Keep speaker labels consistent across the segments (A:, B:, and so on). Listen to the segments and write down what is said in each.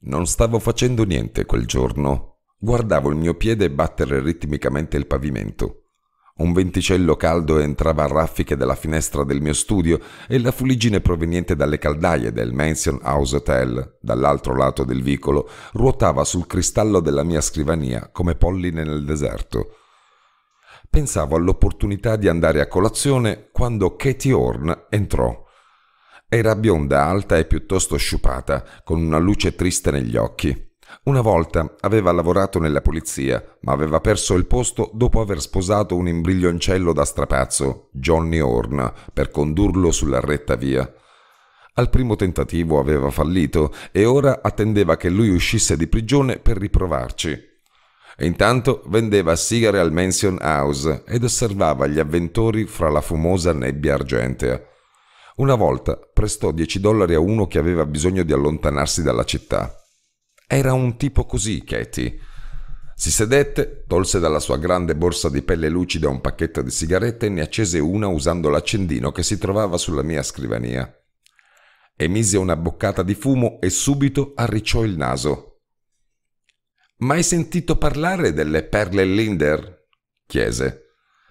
A: Non stavo facendo niente quel giorno. Guardavo il mio piede battere ritmicamente il pavimento. Un venticello caldo entrava a raffiche dalla finestra del mio studio e la fuliggine proveniente dalle caldaie del Mansion House Hotel, dall'altro lato del vicolo, ruotava sul cristallo della mia scrivania come polline nel deserto. Pensavo all'opportunità di andare a colazione quando Katie Horn entrò. Era bionda, alta e piuttosto sciupata, con una luce triste negli occhi. Una volta aveva lavorato nella polizia, ma aveva perso il posto dopo aver sposato un imbriglioncello da strapazzo, Johnny Horn, per condurlo sulla retta via. Al primo tentativo aveva fallito e ora attendeva che lui uscisse di prigione per riprovarci. E intanto vendeva sigare al Mansion House ed osservava gli avventori fra la fumosa nebbia argentea. Una volta prestò 10 dollari a uno che aveva bisogno di allontanarsi dalla città. Era un tipo così, Katie. Si sedette, tolse dalla sua grande borsa di pelle lucida un pacchetto di sigarette e ne accese una usando l'accendino che si trovava sulla mia scrivania. Emise una boccata di fumo e subito arricciò il naso. Mai sentito parlare delle perle Linder? chiese.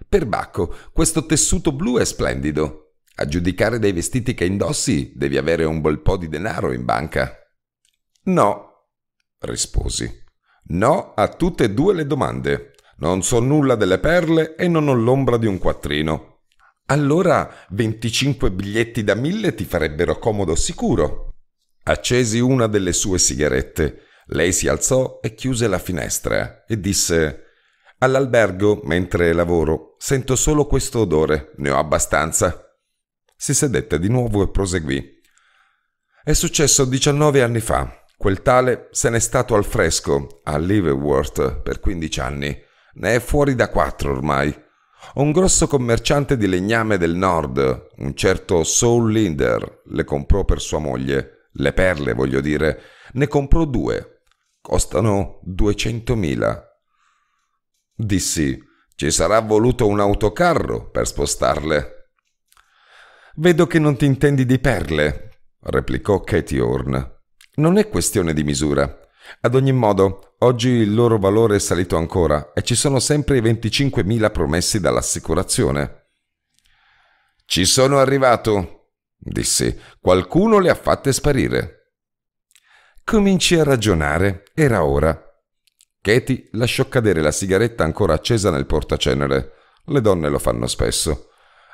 A: Perbacco, questo tessuto blu è splendido. A giudicare dai vestiti che indossi, devi avere un bel po' di denaro in banca. No, risposi. No a tutte e due le domande. Non so nulla delle perle e non ho l'ombra di un quattrino. Allora 25 biglietti da mille ti farebbero comodo sicuro. Accesi una delle sue sigarette. Lei si alzò e chiuse la finestra e disse All'albergo, mentre lavoro, sento solo questo odore, ne ho abbastanza. Si sedette di nuovo e proseguì. È successo 19 anni fa. Quel tale se n'è stato al fresco, a Liverworth, per 15 anni. Ne è fuori da quattro ormai. Un grosso commerciante di legname del nord, un certo Saul Linder, le comprò per sua moglie. Le perle, voglio dire. Ne comprò due. Costano 200.000. Dissi, ci sarà voluto un autocarro per spostarle. Vedo che non ti intendi di perle, replicò Katie Horn. Non è questione di misura. Ad ogni modo, oggi il loro valore è salito ancora e ci sono sempre i 25.000 promessi dall'assicurazione. Ci sono arrivato, disse. Qualcuno le ha fatte sparire. Cominci a ragionare. Era ora. Katie lasciò cadere la sigaretta ancora accesa nel portacenere. Le donne lo fanno spesso.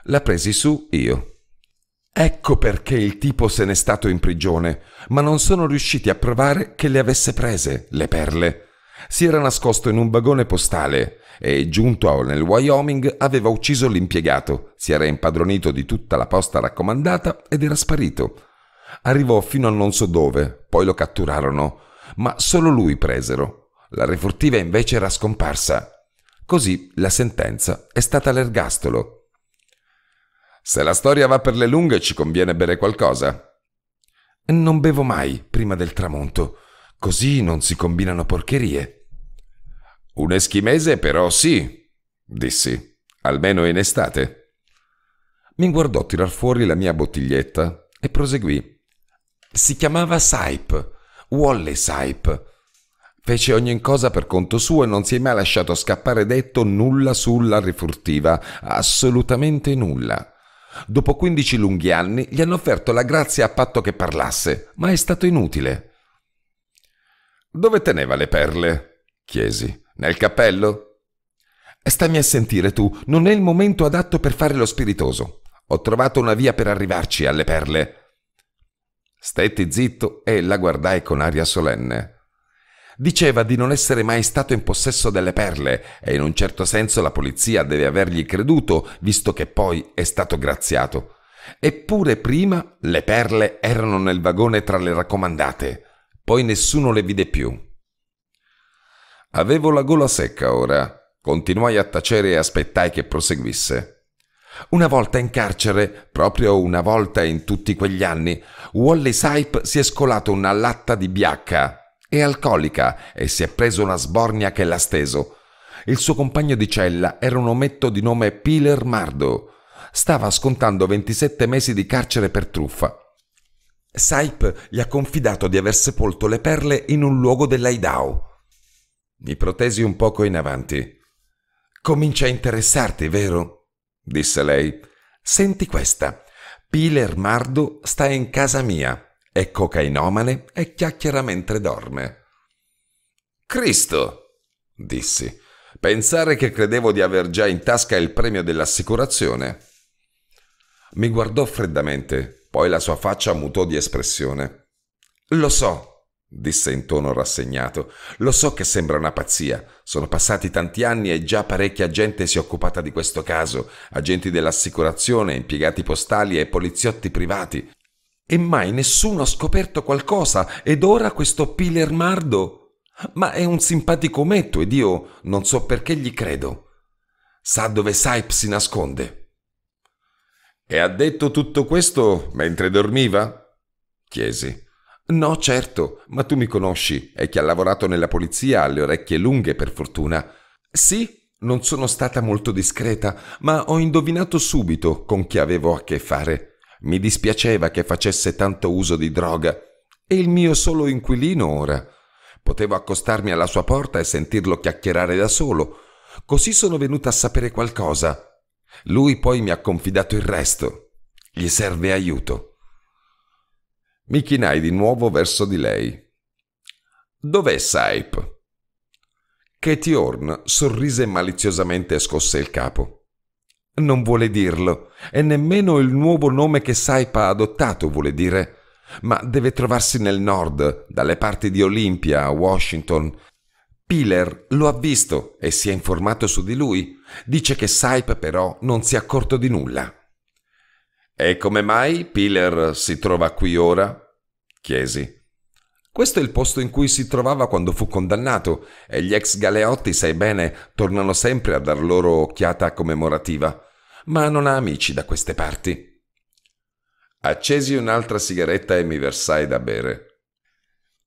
A: La presi su io. Ecco perché il tipo se n'è stato in prigione, ma non sono riusciti a provare che le avesse prese, le perle. Si era nascosto in un vagone postale e, giunto nel Wyoming, aveva ucciso l'impiegato, si era impadronito di tutta la posta raccomandata ed era sparito. Arrivò fino a non so dove, poi lo catturarono, ma solo lui presero. La refurtiva invece era scomparsa. Così la sentenza è stata l'ergastolo. Se la storia va per le lunghe ci conviene bere qualcosa. Non bevo mai prima del tramonto, così non si combinano porcherie. Un eschimese però sì, dissi, almeno in estate. Mi guardò tirar fuori la mia bottiglietta e proseguì. Si chiamava Sype, Wally Sype. Fece ogni cosa per conto suo e non si è mai lasciato scappare detto nulla sulla rifurtiva, assolutamente nulla. Dopo 15 lunghi anni gli hanno offerto la grazia a patto che parlasse, ma è stato inutile. Dove teneva le perle? chiesi. Nel cappello? Stammi a sentire tu, non è il momento adatto per fare lo spiritoso. Ho trovato una via per arrivarci alle perle. Stetti zitto e la guardai con aria solenne. Diceva di non essere mai stato in possesso delle perle e in un certo senso la polizia deve avergli creduto, visto che poi è stato graziato. Eppure prima le perle erano nel vagone tra le raccomandate, poi nessuno le vide più. Avevo la gola secca ora. Continuai a tacere e aspettai che proseguisse. Una volta in carcere, proprio una volta in tutti quegli anni, Wally Sype si è scolato una latta di biacca è alcolica e si è preso una sbornia che l'ha steso. Il suo compagno di cella era un ometto di nome Piler Mardo. Stava scontando 27 mesi di carcere per truffa. Saip gli ha confidato di aver sepolto le perle in un luogo dell'Aidao. Mi protesi un poco in avanti. Comincia a interessarti, vero? disse lei. Senti questa. Piler Mardo sta in casa mia è cocainomane e chiacchiera mentre dorme. Cristo, dissi, pensare che credevo di aver già in tasca il premio dell'assicurazione. Mi guardò freddamente, poi la sua faccia mutò di espressione. Lo so, disse in tono rassegnato. Lo so che sembra una pazzia. Sono passati tanti anni e già parecchia gente si è occupata di questo caso. Agenti dell'assicurazione, impiegati postali e poliziotti privati e mai nessuno ha scoperto qualcosa ed ora questo Pilermardo. Ma è un simpatico ometto ed io non so perché gli credo. Sa dove Saip si nasconde. E ha detto tutto questo mentre dormiva? chiesi. No, certo, ma tu mi conosci, e che ha lavorato nella polizia, ha le orecchie lunghe per fortuna. Sì, non sono stata molto discreta, ma ho indovinato subito con chi avevo a che fare. Mi dispiaceva che facesse tanto uso di droga. È il mio solo inquilino ora. Potevo accostarmi alla sua porta e sentirlo chiacchierare da solo. Così sono venuta a sapere qualcosa. Lui poi mi ha confidato il resto. Gli serve aiuto. Mi chinai di nuovo verso di lei. Dov'è Saip? Katie Horn sorrise maliziosamente e scosse il capo non vuole dirlo, e nemmeno il nuovo nome che Saipa ha adottato vuole dire, ma deve trovarsi nel nord, dalle parti di Olympia, a Washington. Piller lo ha visto e si è informato su di lui. Dice che Saipa però non si è accorto di nulla. E come mai Piller si trova qui ora? chiesi. Questo è il posto in cui si trovava quando fu condannato e gli ex galeotti, sai bene, tornano sempre a dar loro occhiata commemorativa, ma non ha amici da queste parti. Accesi un'altra sigaretta e mi versai da bere.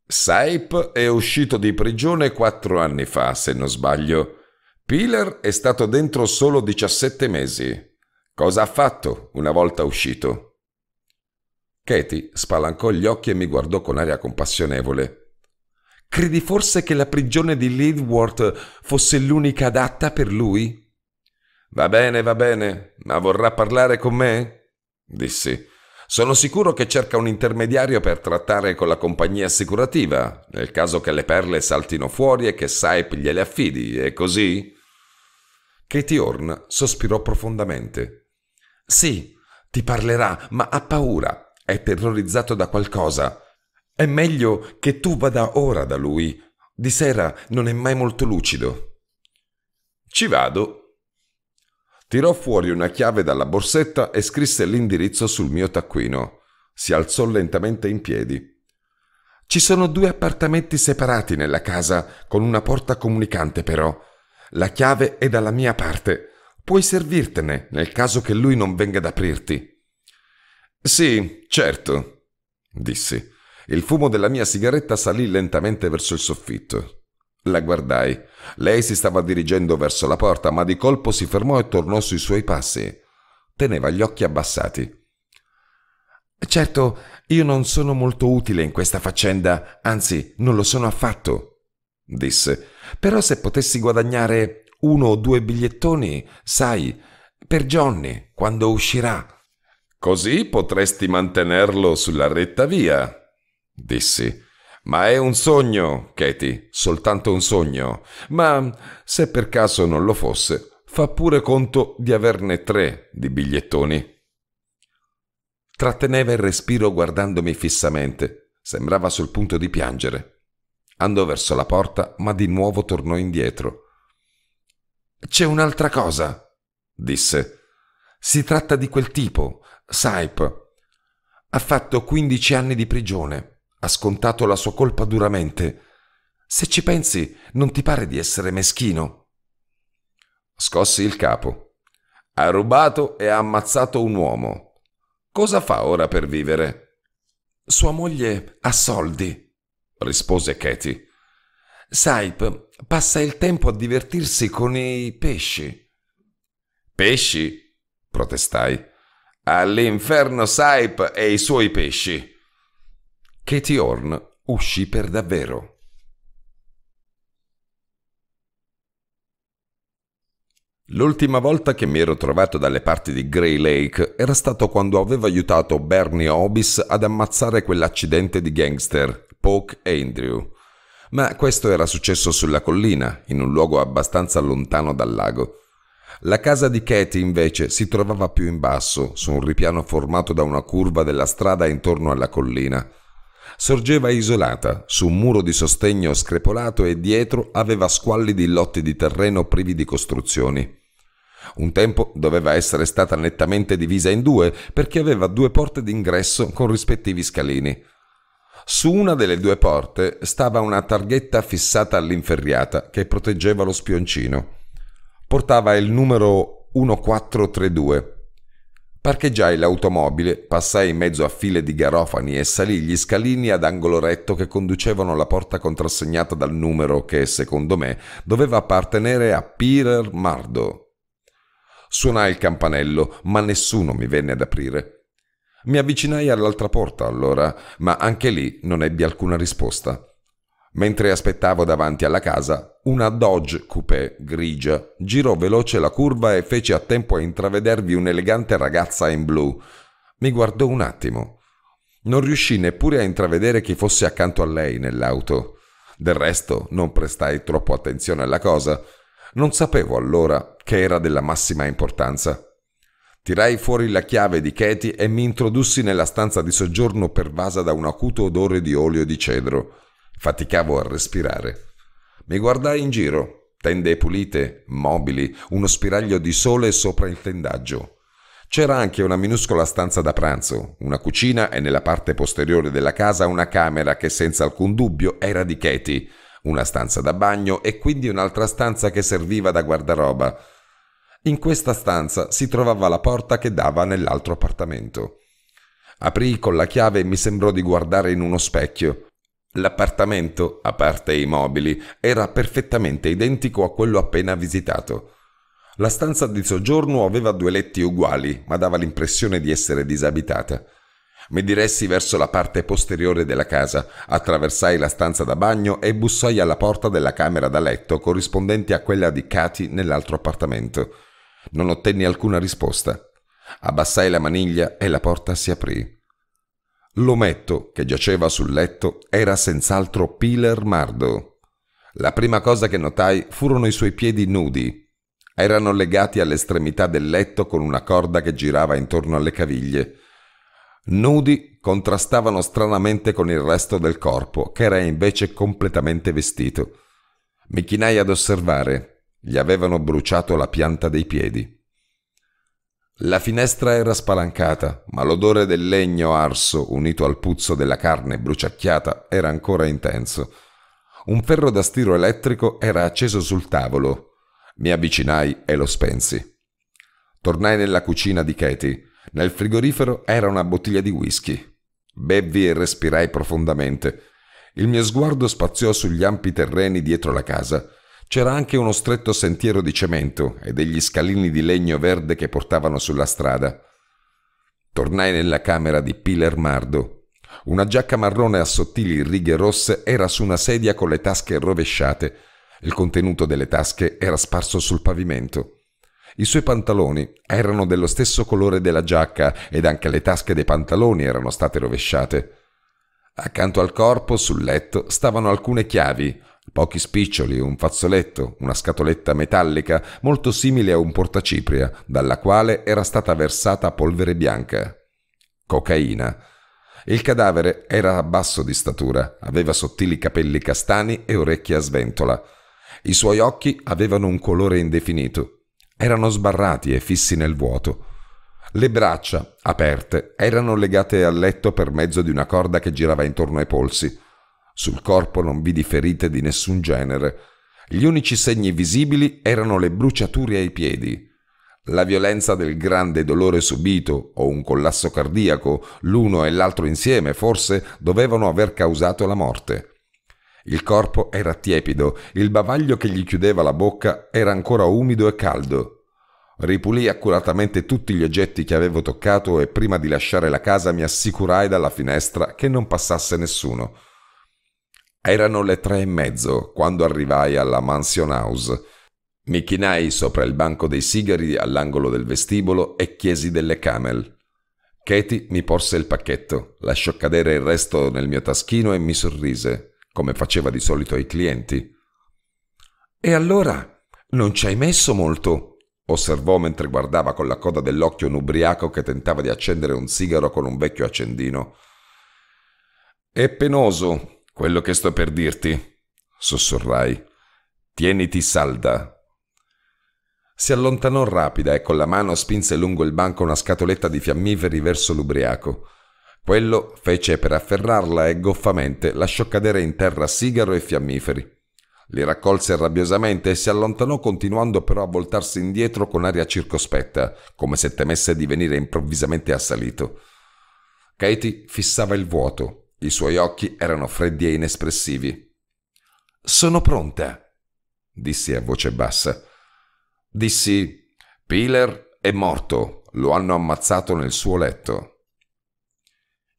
A: Saip è uscito di prigione quattro anni fa, se non sbaglio. Pilar è stato dentro solo 17 mesi. Cosa ha fatto una volta uscito? Katie spalancò gli occhi e mi guardò con aria compassionevole. Credi forse che la prigione di Lidworth fosse l'unica adatta per lui? Va bene, va bene, ma vorrà parlare con me? dissi. Sono sicuro che cerca un intermediario per trattare con la compagnia assicurativa, nel caso che le perle saltino fuori e che Saip gliele affidi, è così? Katie Horn sospirò profondamente. Sì, ti parlerà, ma ha paura. È terrorizzato da qualcosa. È meglio che tu vada ora da lui. Di sera non è mai molto lucido. Ci vado. Tirò fuori una chiave dalla borsetta e scrisse l'indirizzo sul mio taccuino. Si alzò lentamente in piedi. Ci sono due appartamenti separati nella casa, con una porta comunicante però. La chiave è dalla mia parte. Puoi servirtene nel caso che lui non venga ad aprirti. Sì, certo, dissi. Il fumo della mia sigaretta salì lentamente verso il soffitto. La guardai. Lei si stava dirigendo verso la porta, ma di colpo si fermò e tornò sui suoi passi. Teneva gli occhi abbassati. Certo, io non sono molto utile in questa faccenda, anzi, non lo sono affatto, disse. Però se potessi guadagnare uno o due bigliettoni, sai, per Johnny, quando uscirà. Così potresti mantenerlo sulla retta via, dissi. Ma è un sogno, Katie, soltanto un sogno. Ma se per caso non lo fosse, fa pure conto di averne tre di bigliettoni. Tratteneva il respiro guardandomi fissamente. Sembrava sul punto di piangere. Andò verso la porta, ma di nuovo tornò indietro. C'è un'altra cosa, disse. Si tratta di quel tipo, Saip. Ha fatto 15 anni di prigione, ha scontato la sua colpa duramente. Se ci pensi, non ti pare di essere meschino? Scossi il capo. Ha rubato e ha ammazzato un uomo. Cosa fa ora per vivere? Sua moglie ha soldi, rispose Katie. Saip passa il tempo a divertirsi con i pesci. Pesci? protestai. All'inferno Saip e i suoi pesci. Katie Horn uscì per davvero. L'ultima volta che mi ero trovato dalle parti di Grey Lake era stato quando avevo aiutato Bernie Obis ad ammazzare quell'accidente di gangster, Poke Andrew. Ma questo era successo sulla collina, in un luogo abbastanza lontano dal lago. La casa di Katie invece si trovava più in basso, su un ripiano formato da una curva della strada intorno alla collina. Sorgeva isolata, su un muro di sostegno screpolato e dietro aveva squallidi lotti di terreno privi di costruzioni. Un tempo doveva essere stata nettamente divisa in due perché aveva due porte d'ingresso con rispettivi scalini. Su una delle due porte stava una targhetta fissata all'inferriata che proteggeva lo spioncino portava il numero 1432. Parcheggiai l'automobile, passai in mezzo a file di garofani e salì gli scalini ad angolo retto che conducevano alla porta contrassegnata dal numero che, secondo me, doveva appartenere a Pirer Mardo. Suonai il campanello, ma nessuno mi venne ad aprire. Mi avvicinai all'altra porta allora, ma anche lì non ebbi alcuna risposta. Mentre aspettavo davanti alla casa, una Dodge Coupé grigia girò veloce la curva e fece a tempo a intravedervi un'elegante ragazza in blu. Mi guardò un attimo. Non riuscì neppure a intravedere chi fosse accanto a lei nell'auto. Del resto non prestai troppo attenzione alla cosa. Non sapevo allora che era della massima importanza. Tirai fuori la chiave di Katie e mi introdussi nella stanza di soggiorno pervasa da un acuto odore di olio di cedro. Faticavo a respirare. Mi guardai in giro. Tende pulite, mobili, uno spiraglio di sole sopra il tendaggio. C'era anche una minuscola stanza da pranzo, una cucina e nella parte posteriore della casa una camera che senza alcun dubbio era di Katie, una stanza da bagno e quindi un'altra stanza che serviva da guardaroba. In questa stanza si trovava la porta che dava nell'altro appartamento. Aprì con la chiave e mi sembrò di guardare in uno specchio. L'appartamento, a parte i mobili, era perfettamente identico a quello appena visitato. La stanza di soggiorno aveva due letti uguali, ma dava l'impressione di essere disabitata. Mi diressi verso la parte posteriore della casa, attraversai la stanza da bagno e bussai alla porta della camera da letto corrispondente a quella di Katy nell'altro appartamento. Non ottenni alcuna risposta. Abbassai la maniglia e la porta si aprì. L'ometto, che giaceva sul letto, era senz'altro Piler Mardo. La prima cosa che notai furono i suoi piedi nudi. Erano legati all'estremità del letto con una corda che girava intorno alle caviglie. Nudi contrastavano stranamente con il resto del corpo, che era invece completamente vestito. Mi chinai ad osservare. Gli avevano bruciato la pianta dei piedi. La finestra era spalancata, ma l'odore del legno arso unito al puzzo della carne bruciacchiata era ancora intenso. Un ferro da stiro elettrico era acceso sul tavolo. Mi avvicinai e lo spensi. Tornai nella cucina di Katie. Nel frigorifero era una bottiglia di whisky. Bevvi e respirai profondamente. Il mio sguardo spaziò sugli ampi terreni dietro la casa. C'era anche uno stretto sentiero di cemento e degli scalini di legno verde che portavano sulla strada. Tornai nella camera di Piler Mardo. Una giacca marrone a sottili righe rosse era su una sedia con le tasche rovesciate. Il contenuto delle tasche era sparso sul pavimento. I suoi pantaloni erano dello stesso colore della giacca ed anche le tasche dei pantaloni erano state rovesciate. Accanto al corpo, sul letto, stavano alcune chiavi, Pochi spiccioli, un fazzoletto, una scatoletta metallica molto simile a un portacipria, dalla quale era stata versata polvere bianca. Cocaina. Il cadavere era a basso di statura, aveva sottili capelli castani e orecchie a sventola. I suoi occhi avevano un colore indefinito. Erano sbarrati e fissi nel vuoto. Le braccia, aperte, erano legate al letto per mezzo di una corda che girava intorno ai polsi. Sul corpo non vidi ferite di nessun genere. Gli unici segni visibili erano le bruciature ai piedi. La violenza del grande dolore subito o un collasso cardiaco, l'uno e l'altro insieme, forse dovevano aver causato la morte. Il corpo era tiepido, il bavaglio che gli chiudeva la bocca era ancora umido e caldo. Ripulii accuratamente tutti gli oggetti che avevo toccato e prima di lasciare la casa mi assicurai dalla finestra che non passasse nessuno. Erano le tre e mezzo quando arrivai alla Mansion House. Mi chinai sopra il banco dei sigari all'angolo del vestibolo e chiesi delle camel. Katie mi porse il pacchetto, lasciò cadere il resto nel mio taschino e mi sorrise, come faceva di solito ai clienti. E allora? Non ci hai messo molto? osservò mentre guardava con la coda dell'occhio un ubriaco che tentava di accendere un sigaro con un vecchio accendino. È penoso, quello che sto per dirti, sussurrai. Tieniti salda. Si allontanò rapida e con la mano spinse lungo il banco una scatoletta di fiammiferi verso l'ubriaco. Quello fece per afferrarla e goffamente lasciò cadere in terra sigaro e fiammiferi. Li raccolse rabbiosamente e si allontanò continuando però a voltarsi indietro con aria circospetta, come se temesse di venire improvvisamente assalito. Katie fissava il vuoto, i suoi occhi erano freddi e inespressivi. Sono pronta, dissi a voce bassa. Dissi, Piler è morto, lo hanno ammazzato nel suo letto.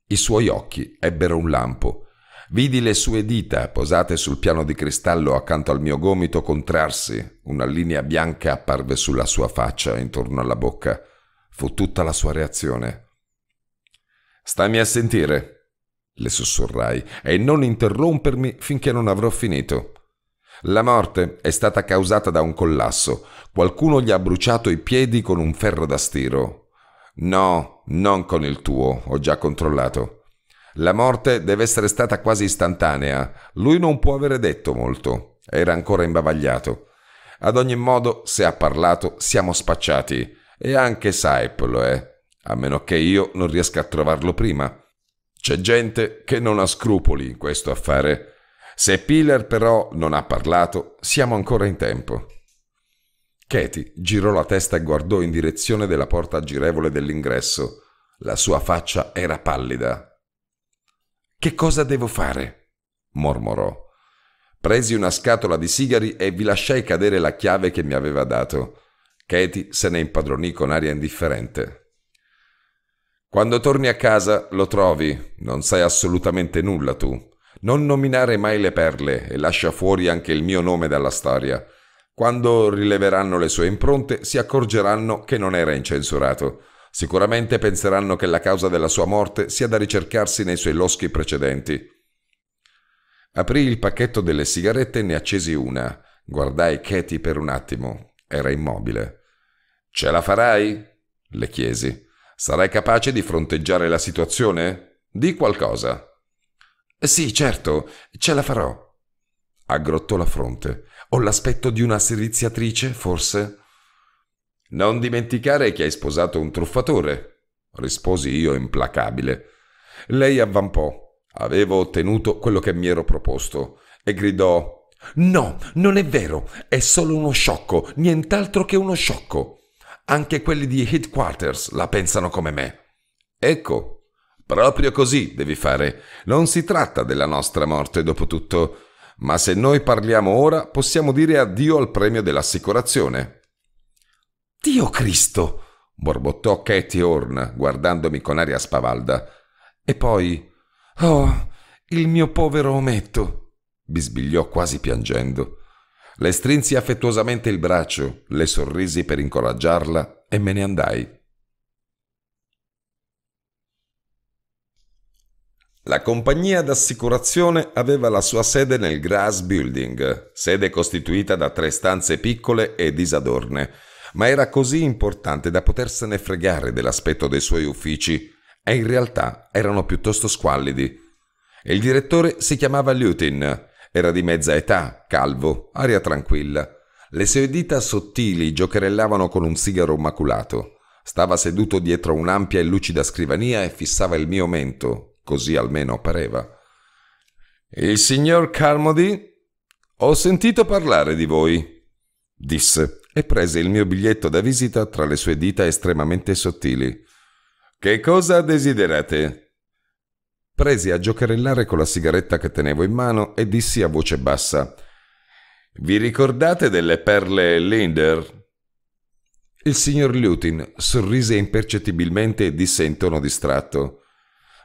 A: I suoi occhi ebbero un lampo. Vidi le sue dita posate sul piano di cristallo accanto al mio gomito contrarsi, una linea bianca apparve sulla sua faccia intorno alla bocca. Fu tutta la sua reazione. Stammi a sentire, le sussurrai, e non interrompermi finché non avrò finito. La morte è stata causata da un collasso. Qualcuno gli ha bruciato i piedi con un ferro da stiro. No, non con il tuo, ho già controllato. La morte deve essere stata quasi istantanea. Lui non può avere detto molto. Era ancora imbavagliato. Ad ogni modo, se ha parlato, siamo spacciati. E anche Saip lo è. A meno che io non riesca a trovarlo prima. C'è gente che non ha scrupoli in questo affare. Se Pilar però non ha parlato, siamo ancora in tempo. Katie girò la testa e guardò in direzione della porta girevole dell'ingresso. La sua faccia era pallida. Che cosa devo fare? mormorò. Presi una scatola di sigari e vi lasciai cadere la chiave che mi aveva dato. Katie se ne impadronì con aria indifferente. Quando torni a casa lo trovi, non sai assolutamente nulla tu. Non nominare mai le perle e lascia fuori anche il mio nome dalla storia. Quando rileveranno le sue impronte si accorgeranno che non era incensurato. Sicuramente penseranno che la causa della sua morte sia da ricercarsi nei suoi loschi precedenti. Aprì il pacchetto delle sigarette e ne accesi una. Guardai Katie per un attimo. Era immobile. Ce la farai? le chiesi. Sarai capace di fronteggiare la situazione? Di qualcosa. Sì, certo, ce la farò. Aggrottò la fronte. Ho l'aspetto di una serviziatrice, forse? Non dimenticare che hai sposato un truffatore, risposi io implacabile. Lei avvampò. Avevo ottenuto quello che mi ero proposto e gridò No, non è vero, è solo uno sciocco, nient'altro che uno sciocco. Anche quelli di Headquarters la pensano come me. Ecco, proprio così devi fare. Non si tratta della nostra morte, dopo tutto. Ma se noi parliamo ora, possiamo dire addio al premio dell'assicurazione. Dio Cristo! borbottò Katie Horn, guardandomi con aria spavalda. E poi. Oh, il mio povero ometto! bisbigliò quasi piangendo. Le strinsi affettuosamente il braccio, le sorrisi per incoraggiarla e me ne andai. La compagnia d'assicurazione aveva la sua sede nel Grass Building, sede costituita da tre stanze piccole e disadorne, ma era così importante da potersene fregare dell'aspetto dei suoi uffici, e in realtà erano piuttosto squallidi. Il direttore si chiamava Lutin era di mezza età, calvo, aria tranquilla. Le sue dita sottili giocherellavano con un sigaro maculato. Stava seduto dietro un'ampia e lucida scrivania e fissava il mio mento, così almeno pareva. Il signor Carmody? Ho sentito parlare di voi, disse e prese il mio biglietto da visita tra le sue dita estremamente sottili. Che cosa desiderate? presi a giocherellare con la sigaretta che tenevo in mano e dissi a voce bassa Vi ricordate delle perle Linder? Il signor Lutin sorrise impercettibilmente e disse in tono distratto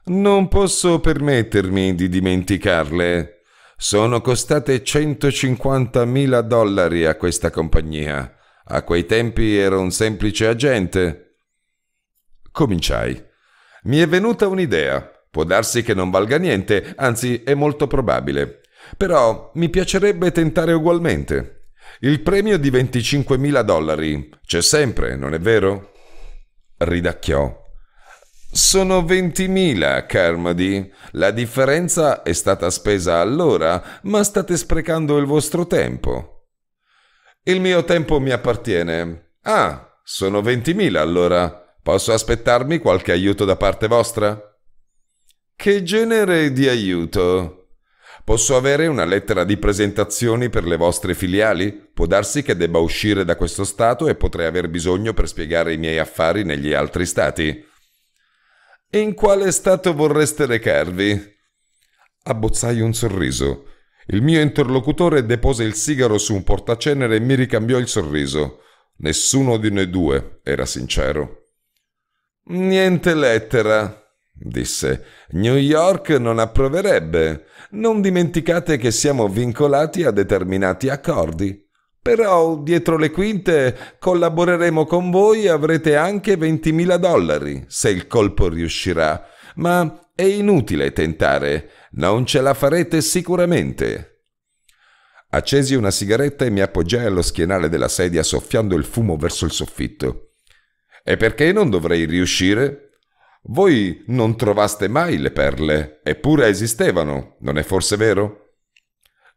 A: Non posso permettermi di dimenticarle. Sono costate 150.000 dollari a questa compagnia. A quei tempi ero un semplice agente. Cominciai. Mi è venuta un'idea. Può darsi che non valga niente, anzi è molto probabile. Però mi piacerebbe tentare ugualmente. Il premio di 25.000 dollari c'è sempre, non è vero? Ridacchiò. Sono 20.000, Carmody. La differenza è stata spesa allora, ma state sprecando il vostro tempo. Il mio tempo mi appartiene. Ah, sono 20.000 allora. Posso aspettarmi qualche aiuto da parte vostra? Che genere di aiuto? Posso avere una lettera di presentazioni per le vostre filiali? Può darsi che debba uscire da questo stato e potrei aver bisogno per spiegare i miei affari negli altri stati. In quale stato vorreste recarvi? Abbozzai un sorriso. Il mio interlocutore depose il sigaro su un portacenere e mi ricambiò il sorriso. Nessuno di noi due era sincero. Niente lettera, disse. New York non approverebbe. Non dimenticate che siamo vincolati a determinati accordi. Però dietro le quinte collaboreremo con voi e avrete anche 20.000 dollari, se il colpo riuscirà. Ma è inutile tentare, non ce la farete sicuramente. Accesi una sigaretta e mi appoggiai allo schienale della sedia soffiando il fumo verso il soffitto. E perché non dovrei riuscire? Voi non trovaste mai le perle, eppure esistevano, non è forse vero?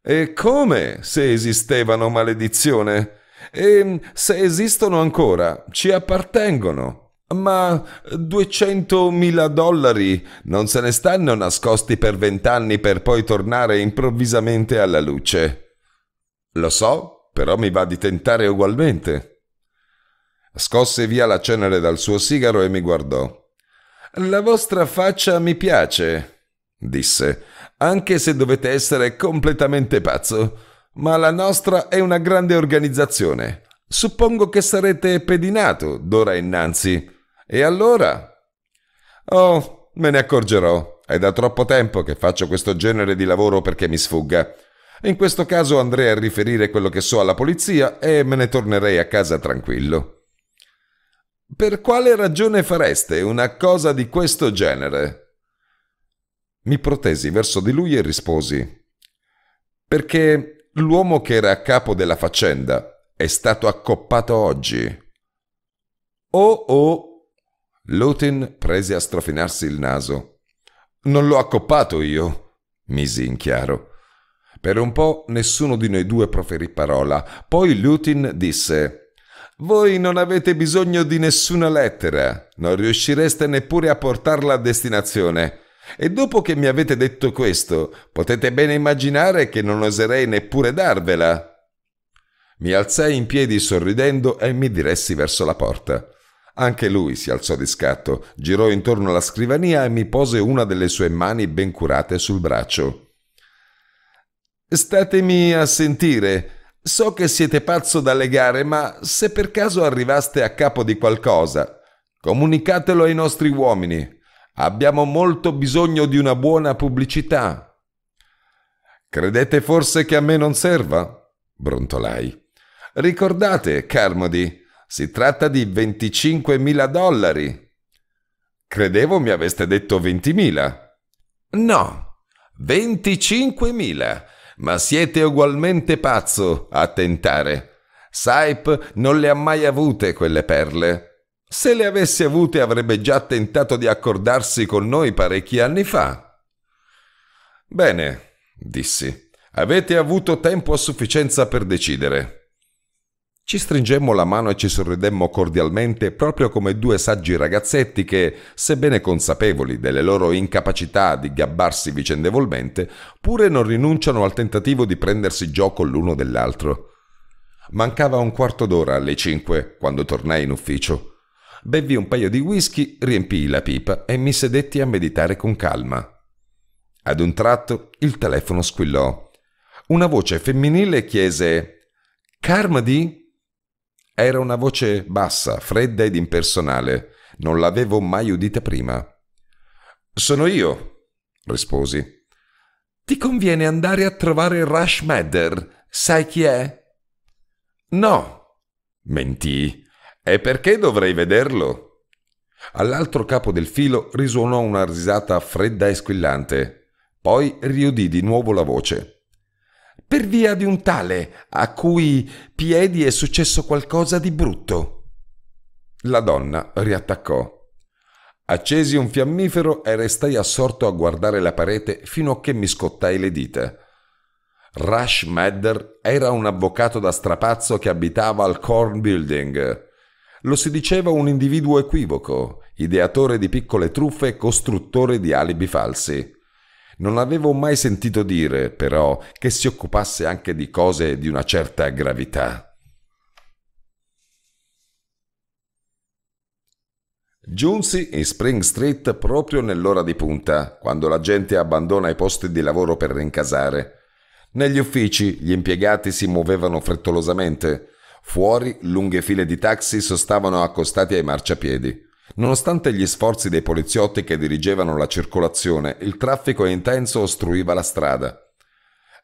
A: E come se esistevano, maledizione? E mm, se esistono ancora, ci appartengono. Ma 200.000 dollari non se ne stanno nascosti per vent'anni per poi tornare improvvisamente alla luce. Lo so, però mi va di tentare ugualmente. Scosse via la cenere dal suo sigaro e mi guardò. La vostra faccia mi piace, disse, anche se dovete essere completamente pazzo. Ma la nostra è una grande organizzazione. Suppongo che sarete pedinato d'ora innanzi. E allora? Oh, me ne accorgerò. È da troppo tempo che faccio questo genere di lavoro perché mi sfugga. In questo caso andrei a riferire quello che so alla polizia e me ne tornerei a casa tranquillo. Per quale ragione fareste una cosa di questo genere? Mi protesi verso di lui e risposi. Perché l'uomo che era a capo della faccenda è stato accoppato oggi. Oh oh! Lutin prese a strofinarsi il naso. Non l'ho accoppato io, misi in chiaro. Per un po' nessuno di noi due proferì parola, poi Lutin disse voi non avete bisogno di nessuna lettera, non riuscireste neppure a portarla a destinazione. E dopo che mi avete detto questo, potete bene immaginare che non oserei neppure darvela. Mi alzai in piedi sorridendo e mi diressi verso la porta. Anche lui si alzò di scatto, girò intorno alla scrivania e mi pose una delle sue mani ben curate sul braccio. Statemi a sentire, So che siete pazzo dalle gare, ma se per caso arrivaste a capo di qualcosa, comunicatelo ai nostri uomini. Abbiamo molto bisogno di una buona pubblicità. Credete forse che a me non serva? brontolai. Ricordate, Carmody, si tratta di 25.000 dollari. Credevo mi aveste detto 20.000. No, 25.000 ma siete ugualmente pazzo a tentare. Saip non le ha mai avute quelle perle. Se le avesse avute avrebbe già tentato di accordarsi con noi parecchi anni fa. Bene, dissi, avete avuto tempo a sufficienza per decidere. Ci stringemmo la mano e ci sorridemmo cordialmente proprio come due saggi ragazzetti che, sebbene consapevoli delle loro incapacità di gabbarsi vicendevolmente, pure non rinunciano al tentativo di prendersi gioco l'uno dell'altro. Mancava un quarto d'ora alle cinque quando tornai in ufficio. Bevvi un paio di whisky, riempii la pipa e mi sedetti a meditare con calma. Ad un tratto il telefono squillò. Una voce femminile chiese Carmody? Era una voce bassa, fredda ed impersonale. Non l'avevo mai udita prima. Sono io, risposi. Ti conviene andare a trovare Rush Madder. Sai chi è? No, mentì. E perché dovrei vederlo? All'altro capo del filo risuonò una risata fredda e squillante. Poi riudì di nuovo la voce per via di un tale a cui piedi è successo qualcosa di brutto. La donna riattaccò. Accesi un fiammifero e restai assorto a guardare la parete fino a che mi scottai le dita. Rush Madder era un avvocato da strapazzo che abitava al Corn Building. Lo si diceva un individuo equivoco, ideatore di piccole truffe e costruttore di alibi falsi. Non avevo mai sentito dire, però, che si occupasse anche di cose di una certa gravità. Giunsi in Spring Street proprio nell'ora di punta, quando la gente abbandona i posti di lavoro per rincasare. Negli uffici gli impiegati si muovevano frettolosamente. Fuori lunghe file di taxi sostavano accostati ai marciapiedi. Nonostante gli sforzi dei poliziotti che dirigevano la circolazione, il traffico intenso ostruiva la strada.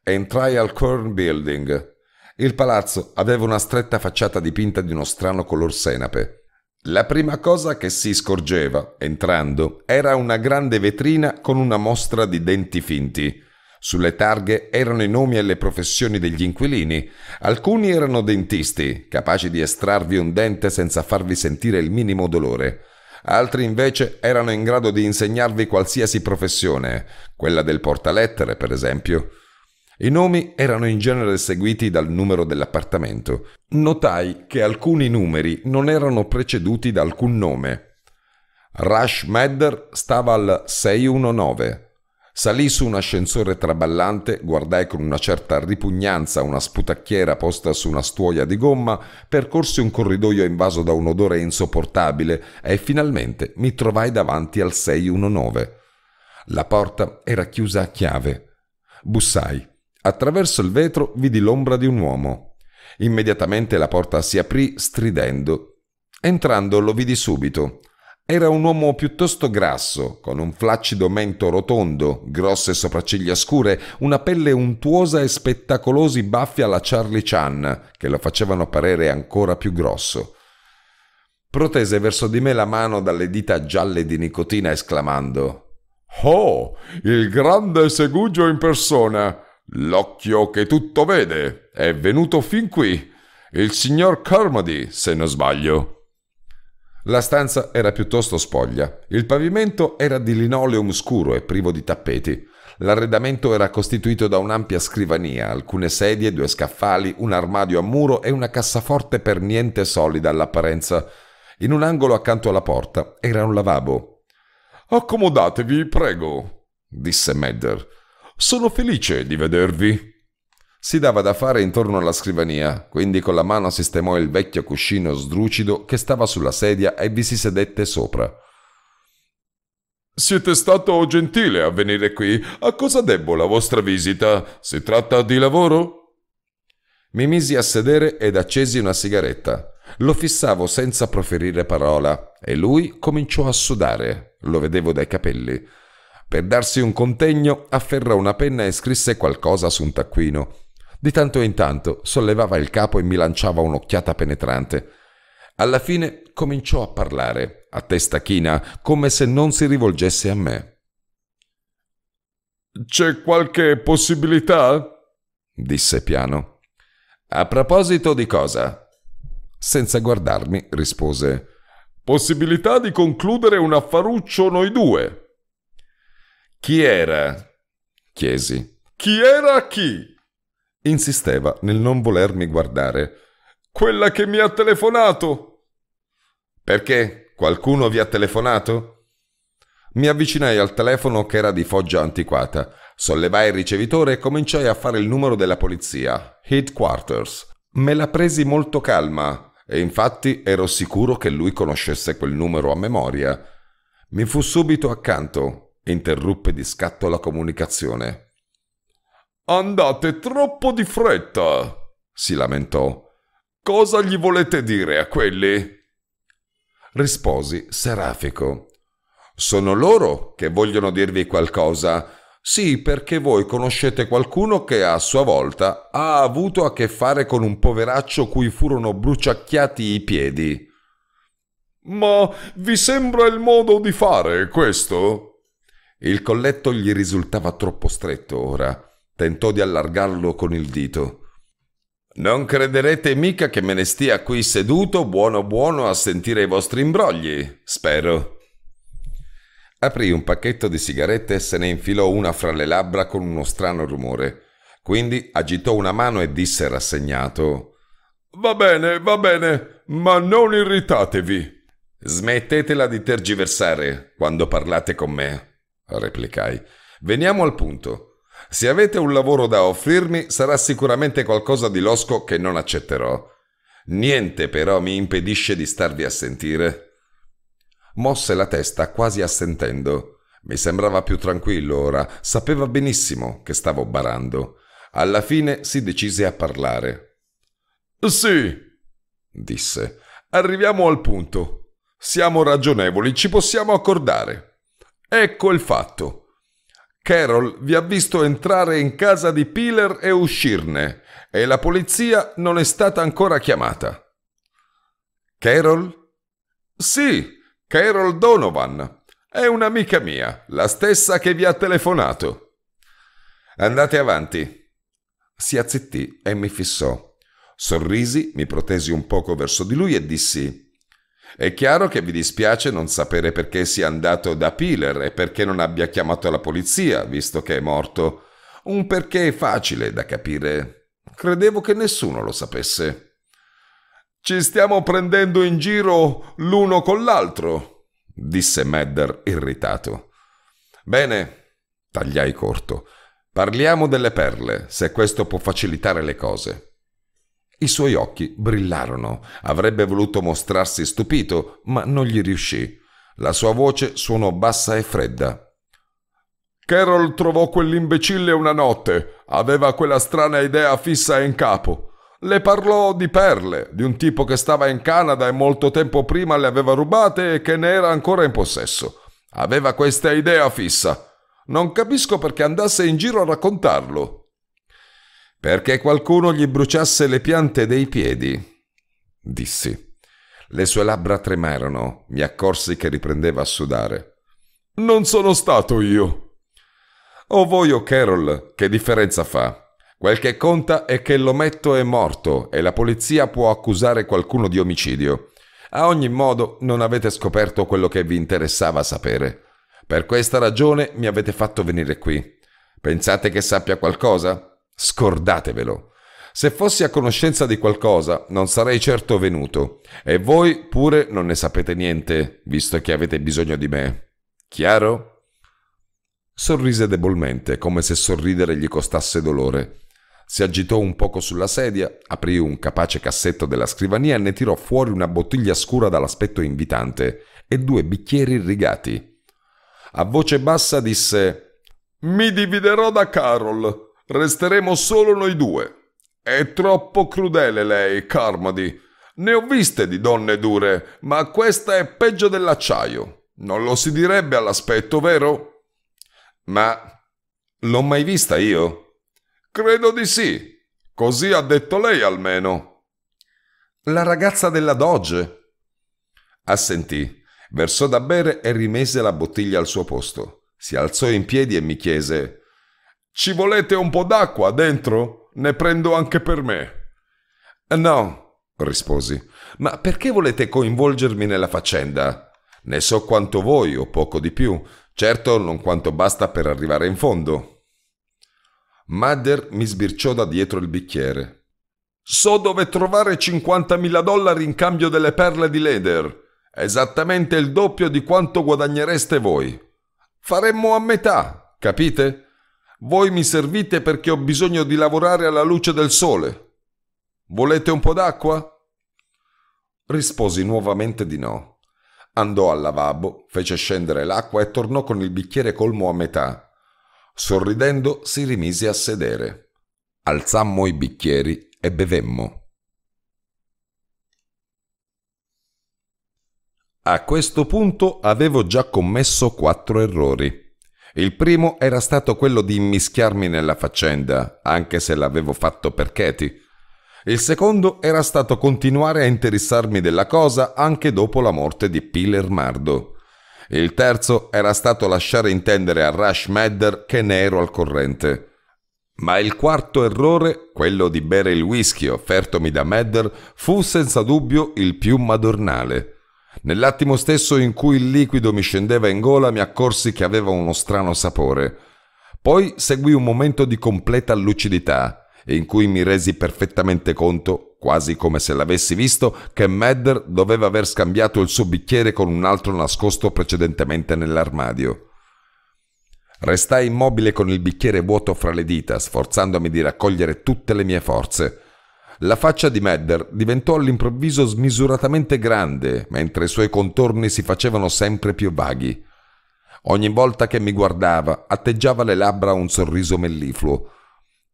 A: Entrai al Corn Building. Il palazzo aveva una stretta facciata dipinta di uno strano color senape. La prima cosa che si scorgeva, entrando, era una grande vetrina con una mostra di denti finti. Sulle targhe erano i nomi e le professioni degli inquilini. Alcuni erano dentisti, capaci di estrarvi un dente senza farvi sentire il minimo dolore altri invece erano in grado di insegnarvi qualsiasi professione, quella del portalettere per esempio. I nomi erano in genere seguiti dal numero dell'appartamento. Notai che alcuni numeri non erano preceduti da alcun nome. Rush Madder stava al 619, Salì su un ascensore traballante, guardai con una certa ripugnanza una sputacchiera posta su una stuoia di gomma, percorsi un corridoio invaso da un odore insopportabile e finalmente mi trovai davanti al 619. La porta era chiusa a chiave. Bussai. Attraverso il vetro vidi l'ombra di un uomo. Immediatamente la porta si aprì stridendo. Entrando lo vidi subito. Era un uomo piuttosto grasso, con un flaccido mento rotondo, grosse sopracciglia scure, una pelle untuosa e spettacolosi baffi alla Charlie Chan, che lo facevano parere ancora più grosso. Protese verso di me la mano dalle dita gialle di nicotina, esclamando: Oh, il grande Segugio in persona! L'occhio che tutto vede! È venuto fin qui! Il signor Carmody, se non sbaglio. La stanza era piuttosto spoglia. Il pavimento era di linoleum scuro e privo di tappeti. L'arredamento era costituito da un'ampia scrivania, alcune sedie, due scaffali, un armadio a muro e una cassaforte per niente solida all'apparenza. In un angolo accanto alla porta era un lavabo. Accomodatevi, prego, disse Medder. Sono felice di vedervi. Si dava da fare intorno alla scrivania, quindi con la mano sistemò il vecchio cuscino sdrucido che stava sulla sedia e vi si sedette sopra. Siete stato gentile a venire qui. A cosa debbo la vostra visita? Si tratta di lavoro? Mi misi a sedere ed accesi una sigaretta. Lo fissavo senza proferire parola e lui cominciò a sudare. Lo vedevo dai capelli. Per darsi un contegno, afferrò una penna e scrisse qualcosa su un taccuino. Di tanto in tanto sollevava il capo e mi lanciava un'occhiata penetrante. Alla fine cominciò a parlare, a testa china, come se non si rivolgesse a me. C'è qualche possibilità? disse piano. A proposito di cosa? Senza guardarmi rispose. Possibilità di concludere un affaruccio noi due. Chi era? chiesi. Chi era chi? Insisteva nel non volermi guardare. Quella che mi ha telefonato! Perché? Qualcuno vi ha telefonato? Mi avvicinai al telefono che era di foggia antiquata, sollevai il ricevitore e cominciai a fare il numero della polizia, headquarters. Me la presi molto calma e infatti ero sicuro che lui conoscesse quel numero a memoria. Mi fu subito accanto, interruppe di scatto la comunicazione. Andate troppo di fretta, si lamentò. Cosa gli volete dire a quelli? Risposi serafico. Sono loro che vogliono dirvi qualcosa. Sì, perché voi conoscete qualcuno che a sua volta ha avuto a che fare con un poveraccio cui furono bruciacchiati i piedi. Ma vi sembra il modo di fare questo? Il colletto gli risultava troppo stretto ora. Tentò di allargarlo con il dito. Non crederete mica che me ne stia qui seduto, buono buono, a sentire i vostri imbrogli, spero. Aprì un pacchetto di sigarette e se ne infilò una fra le labbra con uno strano rumore. Quindi agitò una mano e disse rassegnato: Va bene, va bene, ma non irritatevi. Smettetela di tergiversare quando parlate con me, replicai. Veniamo al punto. Se avete un lavoro da offrirmi sarà sicuramente qualcosa di losco che non accetterò. Niente però mi impedisce di starvi a sentire. Mosse la testa quasi assentendo. Mi sembrava più tranquillo ora, sapeva benissimo che stavo barando. Alla fine si decise a parlare. Sì, disse, arriviamo al punto. Siamo ragionevoli, ci possiamo accordare. Ecco il fatto. Carol vi ha visto entrare in casa di Pilar e uscirne e la polizia non è stata ancora chiamata. Carol? Sì, Carol Donovan. È un'amica mia, la stessa che vi ha telefonato. Andate avanti. Si azzittì e mi fissò. Sorrisi, mi protesi un poco verso di lui e dissi è chiaro che vi dispiace non sapere perché sia andato da Piler e perché non abbia chiamato la polizia, visto che è morto. Un perché facile da capire. Credevo che nessuno lo sapesse. Ci stiamo prendendo in giro l'uno con l'altro, disse Madder irritato. Bene, tagliai corto. Parliamo delle perle, se questo può facilitare le cose. I suoi occhi brillarono. Avrebbe voluto mostrarsi stupito, ma non gli riuscì. La sua voce suonò bassa e fredda. Carol trovò quell'imbecille una notte. Aveva quella strana idea fissa in capo. Le parlò di perle, di un tipo che stava in Canada e molto tempo prima le aveva rubate e che ne era ancora in possesso. Aveva questa idea fissa. Non capisco perché andasse in giro a raccontarlo. Perché qualcuno gli bruciasse le piante dei piedi, dissi. Le sue labbra tremarono, mi accorsi che riprendeva a sudare. Non sono stato io. O voi o Carol, che differenza fa? Quel che conta è che l'ometto è morto e la polizia può accusare qualcuno di omicidio. A ogni modo, non avete scoperto quello che vi interessava sapere. Per questa ragione mi avete fatto venire qui. Pensate che sappia qualcosa? Scordatevelo. Se fossi a conoscenza di qualcosa, non sarei certo venuto, e voi pure non ne sapete niente, visto che avete bisogno di me. Chiaro? Sorrise debolmente, come se sorridere gli costasse dolore. Si agitò un poco sulla sedia, aprì un capace cassetto della scrivania e ne tirò fuori una bottiglia scura dall'aspetto invitante e due bicchieri rigati. A voce bassa disse: Mi dividerò da Carol Resteremo solo noi due. È troppo crudele lei, Carmody. Ne ho viste di donne dure, ma questa è peggio dell'acciaio. Non lo si direbbe all'aspetto, vero? Ma l'ho mai vista io? Credo di sì. Così ha detto lei almeno. La ragazza della Doge. Assentì, versò da bere e rimise la bottiglia al suo posto. Si alzò in piedi e mi chiese ci volete un po' d'acqua dentro? Ne prendo anche per me. Eh, no, risposi. Ma perché volete coinvolgermi nella faccenda? Ne so quanto voi o poco di più, certo non quanto basta per arrivare in fondo. Madder mi sbirciò da dietro il bicchiere. So dove trovare 50.000 dollari in cambio delle perle di Leder, esattamente il doppio di quanto guadagnereste voi. Faremmo a metà, capite? Voi mi servite perché ho bisogno di lavorare alla luce del sole. Volete un po' d'acqua? Risposi nuovamente di no. Andò al lavabo, fece scendere l'acqua e tornò con il bicchiere colmo a metà. Sorridendo si rimise a sedere. Alzammo i bicchieri e bevemmo. A questo punto avevo già commesso quattro errori. Il primo era stato quello di immischiarmi nella faccenda, anche se l'avevo fatto per Katie. Il secondo era stato continuare a interessarmi della cosa anche dopo la morte di Piler Mardo. Il terzo era stato lasciare intendere a Rush Madder che ne ero al corrente. Ma il quarto errore, quello di bere il whisky offertomi da Madder, fu senza dubbio il più madornale. Nell'attimo stesso in cui il liquido mi scendeva in gola mi accorsi che aveva uno strano sapore. Poi seguì un momento di completa lucidità, in cui mi resi perfettamente conto, quasi come se l'avessi visto, che Madder doveva aver scambiato il suo bicchiere con un altro nascosto precedentemente nell'armadio. Restai immobile con il bicchiere vuoto fra le dita, sforzandomi di raccogliere tutte le mie forze. La faccia di Madder diventò all'improvviso smisuratamente grande, mentre i suoi contorni si facevano sempre più vaghi. Ogni volta che mi guardava, atteggiava le labbra a un sorriso mellifluo.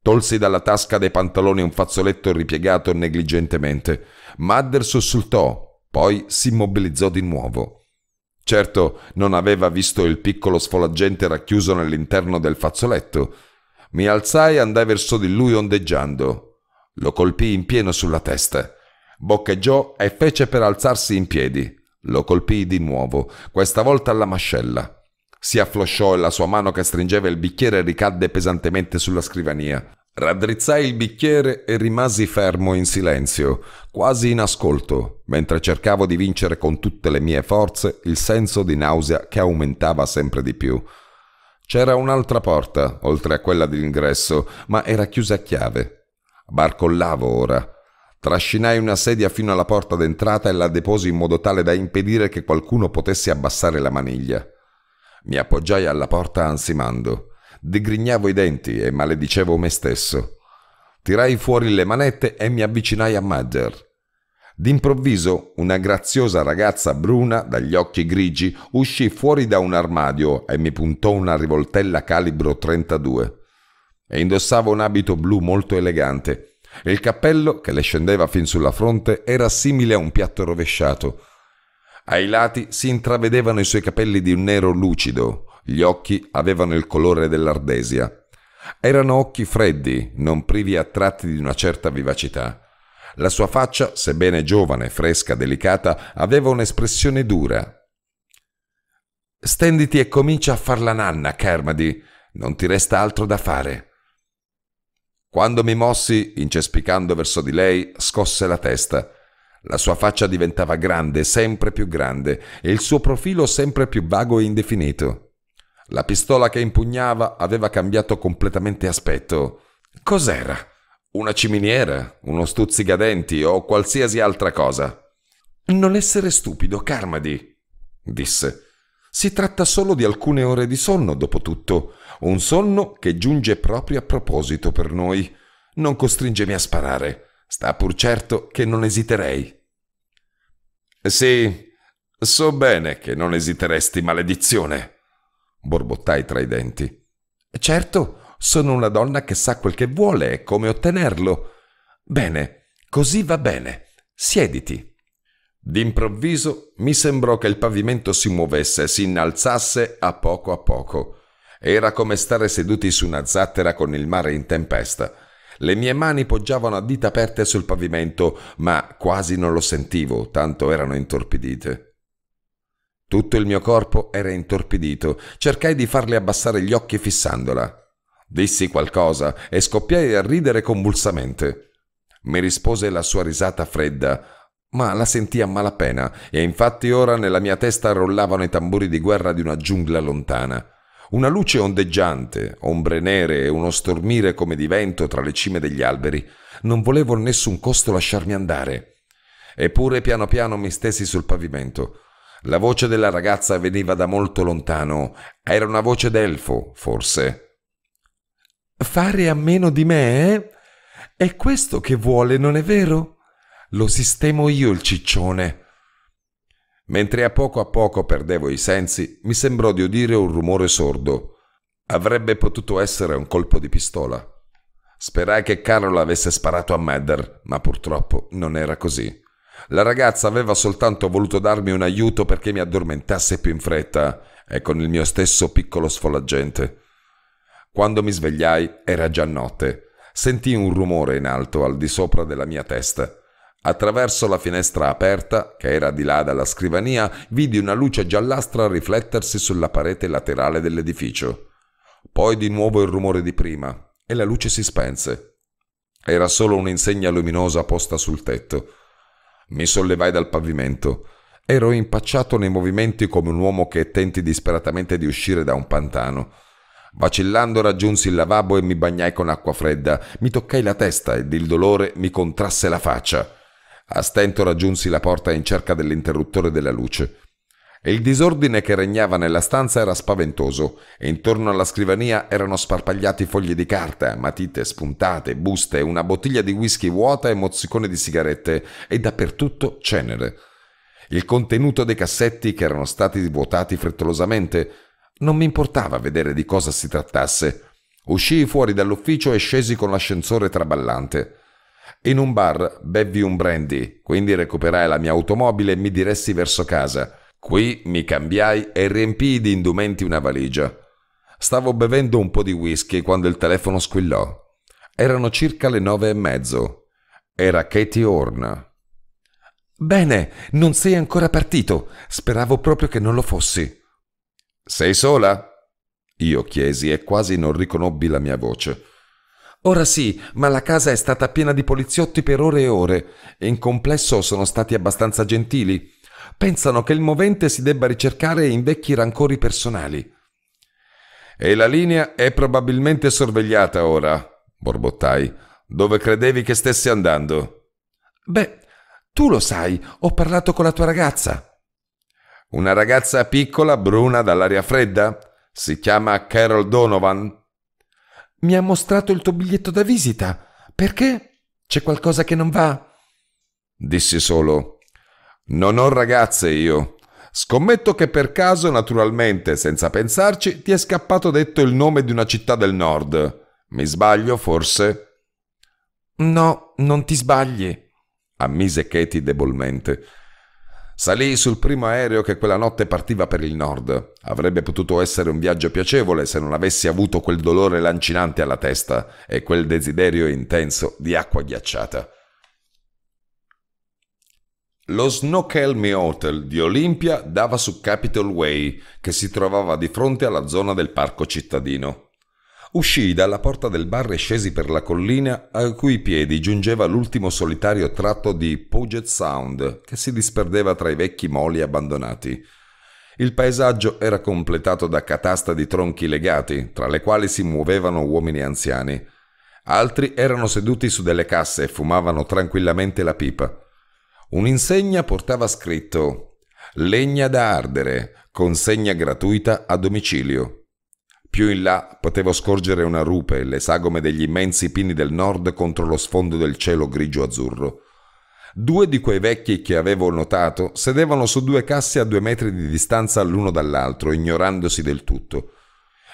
A: Tolsi dalla tasca dei pantaloni un fazzoletto ripiegato negligentemente. Madder sussultò, poi si immobilizzò di nuovo. Certo, non aveva visto il piccolo sfolaggente racchiuso nell'interno del fazzoletto. Mi alzai e andai verso di lui ondeggiando. Lo colpì in pieno sulla testa. Boccheggiò e fece per alzarsi in piedi. Lo colpì di nuovo, questa volta alla mascella. Si afflosciò e la sua mano che stringeva il bicchiere ricadde pesantemente sulla scrivania. Raddrizzai il bicchiere e rimasi fermo in silenzio, quasi in ascolto, mentre cercavo di vincere con tutte le mie forze il senso di nausea che aumentava sempre di più. C'era un'altra porta, oltre a quella dell'ingresso, ma era chiusa a chiave. Barcollavo ora. Trascinai una sedia fino alla porta d'entrata e la deposi in modo tale da impedire che qualcuno potesse abbassare la maniglia. Mi appoggiai alla porta ansimando. Digrignavo i denti e maledicevo me stesso. Tirai fuori le manette e mi avvicinai a Madger. D'improvviso una graziosa ragazza bruna dagli occhi grigi uscì fuori da un armadio e mi puntò una rivoltella calibro 32 e indossava un abito blu molto elegante. Il cappello, che le scendeva fin sulla fronte, era simile a un piatto rovesciato. Ai lati si intravedevano i suoi capelli di un nero lucido, gli occhi avevano il colore dell'ardesia. Erano occhi freddi, non privi a tratti di una certa vivacità. La sua faccia, sebbene giovane, fresca, delicata, aveva un'espressione dura. Stenditi e comincia a far la nanna, Carmody. Non ti resta altro da fare. Quando mi mossi, incespicando verso di lei, scosse la testa. La sua faccia diventava grande, sempre più grande, e il suo profilo sempre più vago e indefinito. La pistola che impugnava aveva cambiato completamente aspetto. Cos'era? Una ciminiera, uno stuzzicadenti o qualsiasi altra cosa. Non essere stupido, Carmadi, disse. Si tratta solo di alcune ore di sonno, dopo tutto, un sonno che giunge proprio a proposito per noi. Non costringemi a sparare. Sta pur certo che non esiterei. Sì, so bene che non esiteresti, maledizione, borbottai tra i denti. Certo, sono una donna che sa quel che vuole e come ottenerlo. Bene, così va bene. Siediti. D'improvviso mi sembrò che il pavimento si muovesse, si innalzasse a poco a poco. Era come stare seduti su una zattera con il mare in tempesta. Le mie mani poggiavano a dita aperte sul pavimento, ma quasi non lo sentivo, tanto erano intorpidite. Tutto il mio corpo era intorpidito. Cercai di farle abbassare gli occhi fissandola. Dissi qualcosa e scoppiai a ridere convulsamente. Mi rispose la sua risata fredda, ma la sentì a malapena, e infatti ora nella mia testa rollavano i tamburi di guerra di una giungla lontana. Una luce ondeggiante, ombre nere e uno stormire come di vento tra le cime degli alberi. Non volevo a nessun costo lasciarmi andare. Eppure piano piano mi stesi sul pavimento. La voce della ragazza veniva da molto lontano. Era una voce d'elfo, forse. Fare a meno di me? Eh? È questo che vuole, non è vero? Lo sistemo io il ciccione. Mentre a poco a poco perdevo i sensi, mi sembrò di udire un rumore sordo. Avrebbe potuto essere un colpo di pistola. Sperai che Carol avesse sparato a Madder, ma purtroppo non era così. La ragazza aveva soltanto voluto darmi un aiuto perché mi addormentasse più in fretta e con il mio stesso piccolo sfollaggente. Quando mi svegliai era già notte. Sentii un rumore in alto al di sopra della mia testa Attraverso la finestra aperta, che era di là dalla scrivania, vidi una luce giallastra riflettersi sulla parete laterale dell'edificio. Poi di nuovo il rumore di prima e la luce si spense. Era solo un'insegna luminosa posta sul tetto. Mi sollevai dal pavimento. Ero impacciato nei movimenti come un uomo che tenti disperatamente di uscire da un pantano. Vacillando raggiunsi il lavabo e mi bagnai con acqua fredda. Mi toccai la testa ed il dolore mi contrasse la faccia. A stento raggiunsi la porta in cerca dell'interruttore della luce. Il disordine che regnava nella stanza era spaventoso e intorno alla scrivania erano sparpagliati fogli di carta, matite spuntate, buste, una bottiglia di whisky vuota e mozzicone di sigarette e dappertutto cenere. Il contenuto dei cassetti che erano stati vuotati frettolosamente non mi importava vedere di cosa si trattasse. Uscii fuori dall'ufficio e scesi con l'ascensore traballante. In un bar bevvi un brandy, quindi recuperai la mia automobile e mi diressi verso casa. Qui mi cambiai e riempii di indumenti una valigia. Stavo bevendo un po' di whisky quando il telefono squillò. Erano circa le nove e mezzo. Era Katie Horn. Bene, non sei ancora partito. Speravo proprio che non lo fossi. Sei sola? Io chiesi e quasi non riconobbi la mia voce. Ora sì, ma la casa è stata piena di poliziotti per ore e ore, e in complesso sono stati abbastanza gentili. Pensano che il movente si debba ricercare in vecchi rancori personali. E la linea è probabilmente sorvegliata ora, borbottai. Dove credevi che stesse andando? Beh, tu lo sai, ho parlato con la tua ragazza. Una ragazza piccola, bruna, dall'aria fredda? Si chiama Carol Donovan? Mi ha mostrato il tuo biglietto da visita. Perché? C'è qualcosa che non va? Dissi solo. Non ho ragazze io. Scommetto che per caso, naturalmente, senza pensarci, ti è scappato detto il nome di una città del nord. Mi sbaglio, forse? No, non ti sbagli, ammise Katie debolmente. Salì sul primo aereo che quella notte partiva per il nord. Avrebbe potuto essere un viaggio piacevole se non avessi avuto quel dolore lancinante alla testa e quel desiderio intenso di acqua ghiacciata. Lo Snowkelmy Hotel di Olympia dava su Capitol Way, che si trovava di fronte alla zona del parco cittadino. Uscii dalla porta del bar e scesi per la collina a cui i piedi giungeva l'ultimo solitario tratto di Puget Sound che si disperdeva tra i vecchi moli abbandonati. Il paesaggio era completato da catasta di tronchi legati, tra le quali si muovevano uomini anziani. Altri erano seduti su delle casse e fumavano tranquillamente la pipa. Un'insegna portava scritto Legna da ardere, consegna gratuita a domicilio. Più in là potevo scorgere una rupe e le sagome degli immensi pini del nord contro lo sfondo del cielo grigio-azzurro. Due di quei vecchi che avevo notato sedevano su due casse a due metri di distanza l'uno dall'altro, ignorandosi del tutto.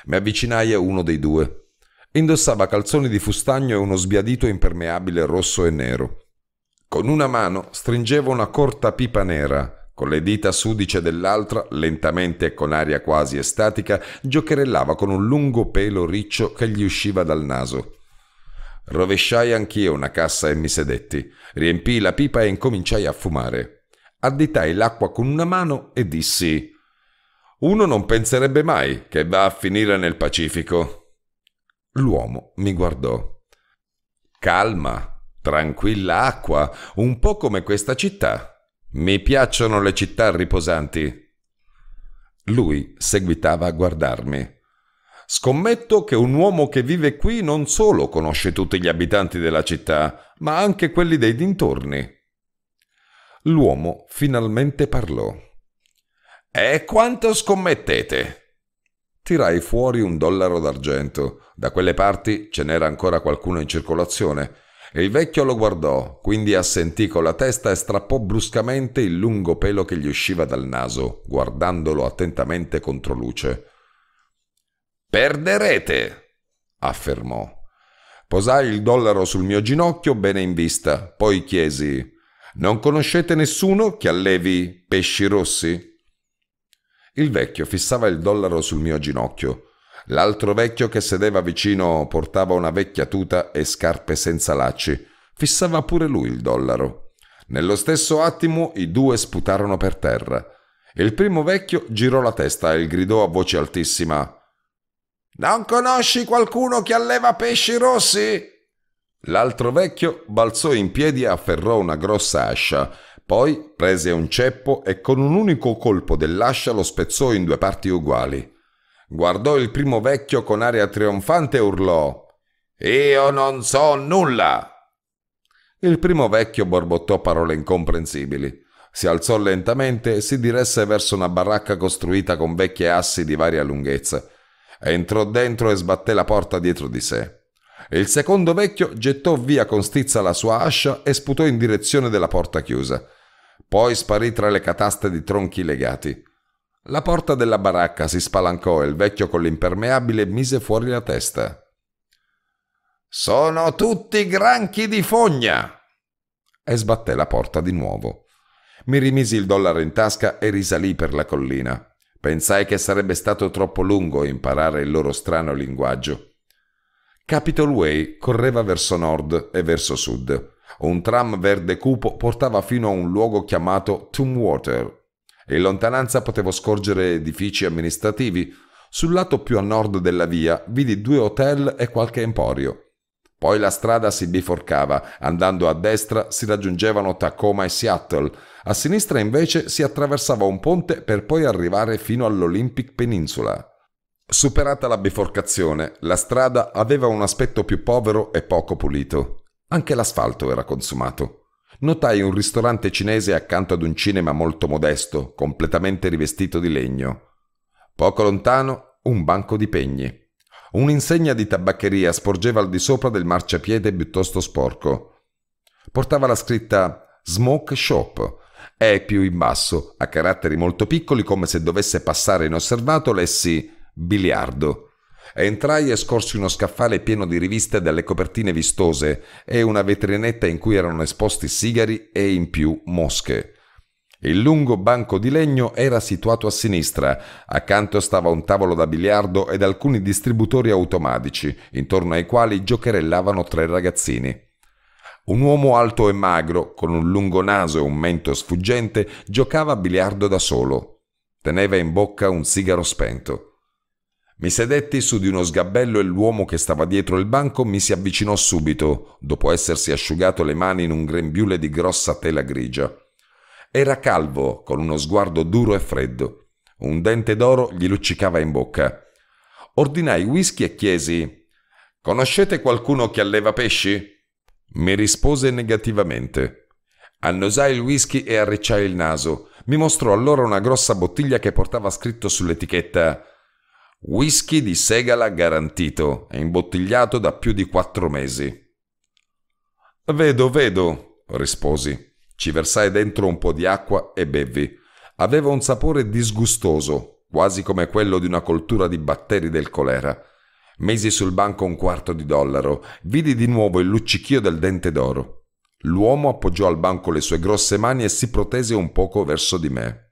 A: Mi avvicinai a uno dei due. Indossava calzoni di fustagno e uno sbiadito impermeabile rosso e nero. Con una mano stringeva una corta pipa nera con le dita sudice dell'altra, lentamente e con aria quasi estatica, giocherellava con un lungo pelo riccio che gli usciva dal naso. Rovesciai anch'io una cassa e mi sedetti. Riempii la pipa e incominciai a fumare. Additai l'acqua con una mano e dissi: Uno non penserebbe mai che va a finire nel Pacifico. L'uomo mi guardò. Calma, tranquilla acqua, un po' come questa città, mi piacciono le città riposanti. Lui seguitava a guardarmi. Scommetto che un uomo che vive qui non solo conosce tutti gli abitanti della città, ma anche quelli dei dintorni. L'uomo finalmente parlò. E quanto scommettete? Tirai fuori un dollaro d'argento. Da quelle parti ce n'era ancora qualcuno in circolazione il vecchio lo guardò, quindi assentì con la testa e strappò bruscamente il lungo pelo che gli usciva dal naso, guardandolo attentamente contro luce. Perderete, affermò. Posai il dollaro sul mio ginocchio bene in vista, poi chiesi: Non conoscete nessuno che allevi pesci rossi? Il vecchio fissava il dollaro sul mio ginocchio. L'altro vecchio che sedeva vicino portava una vecchia tuta e scarpe senza lacci. Fissava pure lui il dollaro. Nello stesso attimo i due sputarono per terra. Il primo vecchio girò la testa e gridò a voce altissima Non conosci qualcuno che alleva pesci rossi? L'altro vecchio balzò in piedi e afferrò una grossa ascia, poi prese un ceppo e con un unico colpo dell'ascia lo spezzò in due parti uguali. Guardò il primo vecchio con aria trionfante e urlò Io non so nulla. Il primo vecchio borbottò parole incomprensibili. Si alzò lentamente e si diresse verso una baracca costruita con vecchie assi di varia lunghezza. Entrò dentro e sbatté la porta dietro di sé. Il secondo vecchio gettò via con stizza la sua ascia e sputò in direzione della porta chiusa. Poi sparì tra le cataste di tronchi legati. La porta della baracca si spalancò e il vecchio con l'impermeabile mise fuori la testa. Sono tutti granchi di fogna! E sbatté la porta di nuovo. Mi rimisi il dollaro in tasca e risalì per la collina. Pensai che sarebbe stato troppo lungo imparare il loro strano linguaggio. Capitol Way correva verso nord e verso sud. Un tram verde cupo portava fino a un luogo chiamato Tumwater, in lontananza potevo scorgere edifici amministrativi. Sul lato più a nord della via vidi due hotel e qualche emporio. Poi la strada si biforcava, andando a destra si raggiungevano Tacoma e Seattle, a sinistra invece si attraversava un ponte per poi arrivare fino all'Olympic Peninsula. Superata la biforcazione, la strada aveva un aspetto più povero e poco pulito. Anche l'asfalto era consumato notai un ristorante cinese accanto ad un cinema molto modesto, completamente rivestito di legno. Poco lontano, un banco di pegni. Un'insegna di tabaccheria sporgeva al di sopra del marciapiede piuttosto sporco. Portava la scritta Smoke Shop e più in basso, a caratteri molto piccoli come se dovesse passare inosservato, lessi biliardo. Entrai e scorsi uno scaffale pieno di riviste dalle copertine vistose e una vetrinetta in cui erano esposti sigari e in più mosche. Il lungo banco di legno era situato a sinistra, accanto stava un tavolo da biliardo ed alcuni distributori automatici, intorno ai quali giocherellavano tre ragazzini. Un uomo alto e magro, con un lungo naso e un mento sfuggente, giocava a biliardo da solo. Teneva in bocca un sigaro spento. Mi sedetti su di uno sgabello e l'uomo che stava dietro il banco mi si avvicinò subito, dopo essersi asciugato le mani in un grembiule di grossa tela grigia. Era calvo, con uno sguardo duro e freddo. Un dente d'oro gli luccicava in bocca. Ordinai whisky e chiesi: Conoscete qualcuno che alleva pesci? Mi rispose negativamente. Annosai il whisky e arricciai il naso. Mi mostrò allora una grossa bottiglia che portava scritto sull'etichetta Whisky di segala garantito e imbottigliato da più di quattro mesi. Vedo, vedo, risposi. Ci versai dentro un po' di acqua e bevvi. Aveva un sapore disgustoso, quasi come quello di una coltura di batteri del colera. Mesi sul banco un quarto di dollaro, vidi di nuovo il luccichio del dente d'oro. L'uomo appoggiò al banco le sue grosse mani e si protese un poco verso di me.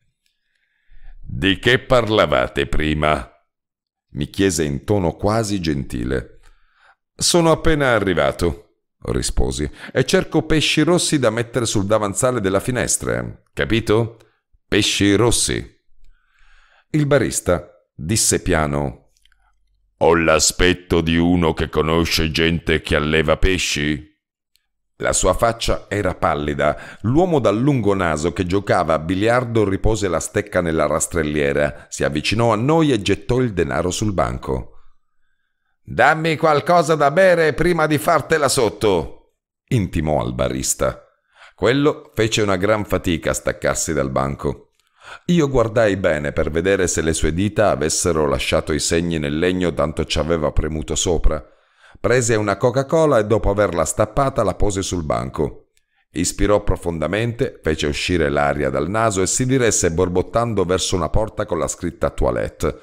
A: Di che parlavate prima? mi chiese in tono quasi gentile. Sono appena arrivato, risposi, e cerco pesci rossi da mettere sul davanzale della finestra. Capito? Pesci rossi. Il barista disse piano: Ho l'aspetto di uno che conosce gente che alleva pesci? La sua faccia era pallida. L'uomo dal lungo naso che giocava a biliardo ripose la stecca nella rastrelliera, si avvicinò a noi e gettò il denaro sul banco. Dammi qualcosa da bere prima di fartela sotto, intimò al barista. Quello fece una gran fatica a staccarsi dal banco. Io guardai bene per vedere se le sue dita avessero lasciato i segni nel legno tanto ci aveva premuto sopra. Prese una Coca-Cola e dopo averla stappata la pose sul banco. Ispirò profondamente, fece uscire l'aria dal naso e si diresse borbottando verso una porta con la scritta toilette.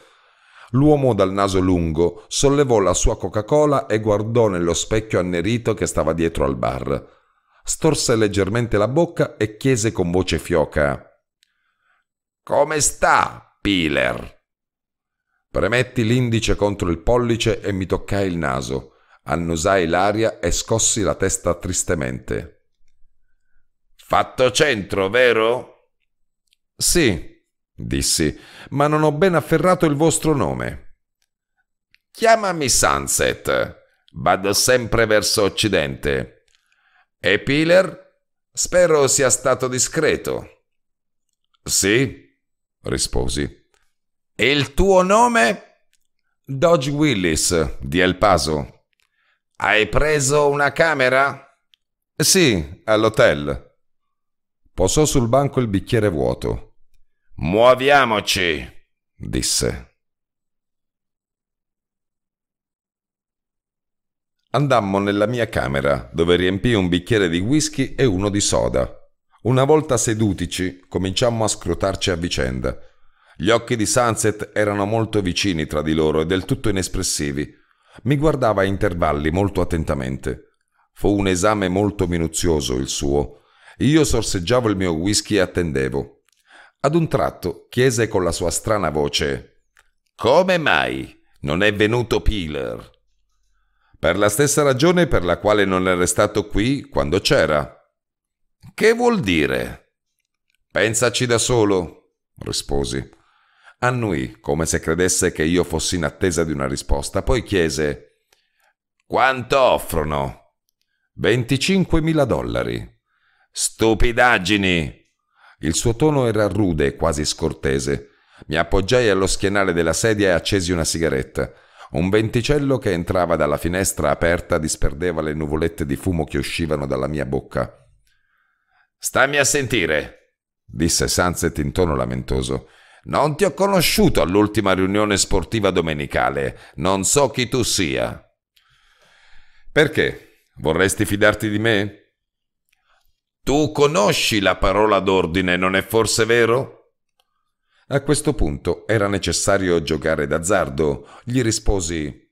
A: L'uomo dal naso lungo sollevò la sua Coca-Cola e guardò nello specchio annerito che stava dietro al bar. Storse leggermente la bocca e chiese con voce fioca: Come sta, Piler? Premetti l'indice contro il pollice e mi toccai il naso annusai l'aria e scossi la testa tristemente. Fatto centro, vero? Sì, dissi, ma non ho ben afferrato il vostro nome. Chiamami Sunset. Vado sempre verso occidente. E Piler? Spero sia stato discreto. Sì, risposi. E il tuo nome? Dodge Willis, di El Paso. Hai preso una camera? Sì, all'hotel. Posò sul banco il bicchiere vuoto. Muoviamoci, disse. Andammo nella mia camera, dove riempì un bicchiere di whisky e uno di soda. Una volta sedutici, cominciammo a scrutarci a vicenda. Gli occhi di Sunset erano molto vicini tra di loro e del tutto inespressivi. Mi guardava a intervalli molto attentamente. Fu un esame molto minuzioso il suo. Io sorseggiavo il mio whisky e attendevo. Ad un tratto chiese con la sua strana voce: Come mai non è venuto Peeler? Per la stessa ragione per la quale non era stato qui quando c'era. Che vuol dire? Pensaci da solo, risposi annuì come se credesse che io fossi in attesa di una risposta, poi chiese «Quanto offrono?» «25.000 dollari». «Stupidaggini!» Il suo tono era rude e quasi scortese. Mi appoggiai allo schienale della sedia e accesi una sigaretta. Un venticello che entrava dalla finestra aperta disperdeva le nuvolette di fumo che uscivano dalla mia bocca. «Stammi a sentire!» disse Sunset in tono lamentoso. Non ti ho conosciuto all'ultima riunione sportiva domenicale. Non so chi tu sia. Perché? Vorresti fidarti di me? Tu conosci la parola d'ordine, non è forse vero? A questo punto era necessario giocare d'azzardo. Gli risposi: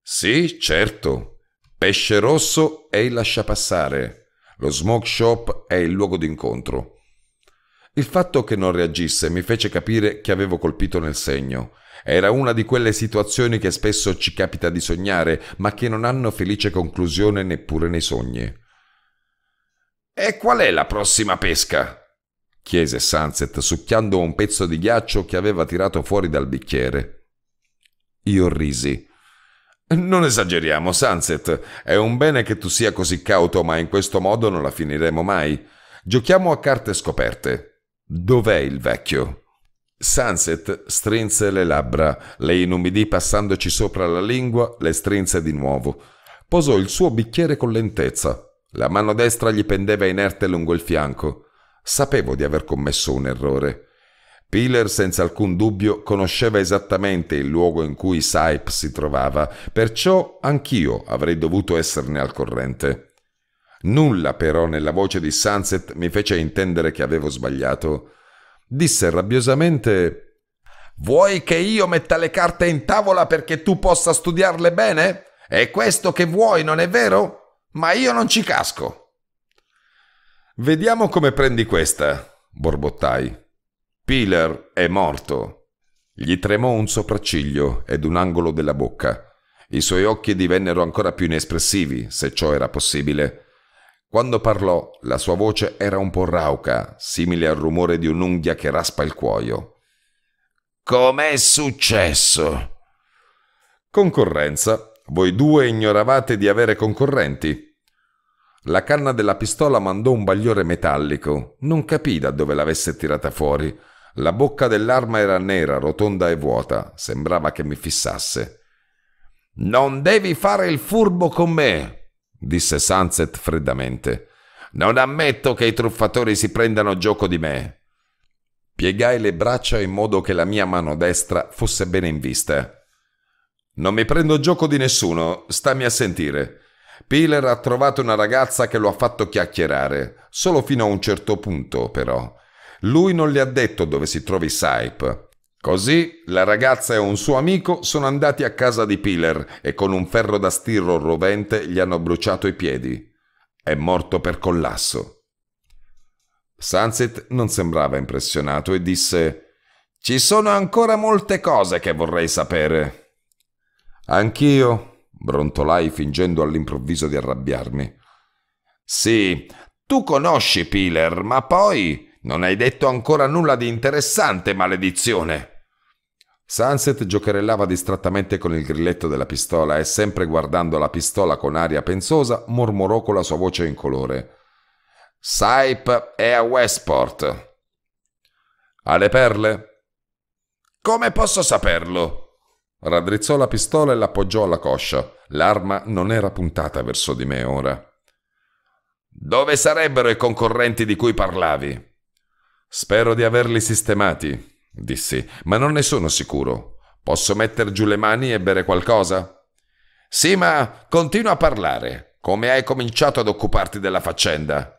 A: Sì, certo. Pesce rosso e il passare. Lo smoke shop è il luogo d'incontro. Il fatto che non reagisse mi fece capire che avevo colpito nel segno. Era una di quelle situazioni che spesso ci capita di sognare, ma che non hanno felice conclusione neppure nei sogni. E qual è la prossima pesca? chiese Sunset, succhiando un pezzo di ghiaccio che aveva tirato fuori dal bicchiere. Io risi. Non esageriamo, Sunset. È un bene che tu sia così cauto, ma in questo modo non la finiremo mai. Giochiamo a carte scoperte. Dov'è il vecchio? Sunset strinse le labbra, le inumidì passandoci sopra la lingua, le strinse di nuovo. Posò il suo bicchiere con lentezza. La mano destra gli pendeva inerte lungo il fianco. Sapevo di aver commesso un errore. Peeler senza alcun dubbio conosceva esattamente il luogo in cui Sype si trovava, perciò anch'io avrei dovuto esserne al corrente. Nulla però nella voce di Sunset mi fece intendere che avevo sbagliato. Disse rabbiosamente Vuoi che io metta le carte in tavola perché tu possa studiarle bene? È questo che vuoi, non è vero? Ma io non ci casco. Vediamo come prendi questa, borbottai. Pilar è morto. Gli tremò un sopracciglio ed un angolo della bocca. I suoi occhi divennero ancora più inespressivi, se ciò era possibile. Quando parlò, la sua voce era un po' rauca, simile al rumore di un'unghia che raspa il cuoio. Com'è successo? Concorrenza. Voi due ignoravate di avere concorrenti. La canna della pistola mandò un bagliore metallico. Non capì da dove l'avesse tirata fuori. La bocca dell'arma era nera, rotonda e vuota. Sembrava che mi fissasse. Non devi fare il furbo con me, disse Sunset freddamente. Non ammetto che i truffatori si prendano gioco di me. Piegai le braccia in modo che la mia mano destra fosse bene in vista. Non mi prendo gioco di nessuno, stammi a sentire. Piler ha trovato una ragazza che lo ha fatto chiacchierare, solo fino a un certo punto, però. Lui non le ha detto dove si trovi Saip, Così la ragazza e un suo amico sono andati a casa di Pilar e con un ferro da stirro rovente gli hanno bruciato i piedi. È morto per collasso. Sunset non sembrava impressionato e disse «Ci sono ancora molte cose che vorrei sapere». «Anch'io», brontolai fingendo all'improvviso di arrabbiarmi. «Sì, tu conosci Pilar, ma poi non hai detto ancora nulla di interessante, maledizione». Sunset giocherellava distrattamente con il grilletto della pistola e, sempre guardando la pistola con aria pensosa, mormorò con la sua voce incolore: Saip è a Westport. Alle perle? Come posso saperlo? Raddrizzò la pistola e l'appoggiò alla coscia. L'arma non era puntata verso di me ora. Dove sarebbero i concorrenti di cui parlavi? Spero di averli sistemati dissi, ma non ne sono sicuro. Posso metter giù le mani e bere qualcosa? Sì, ma continua a parlare. Come hai cominciato ad occuparti della faccenda?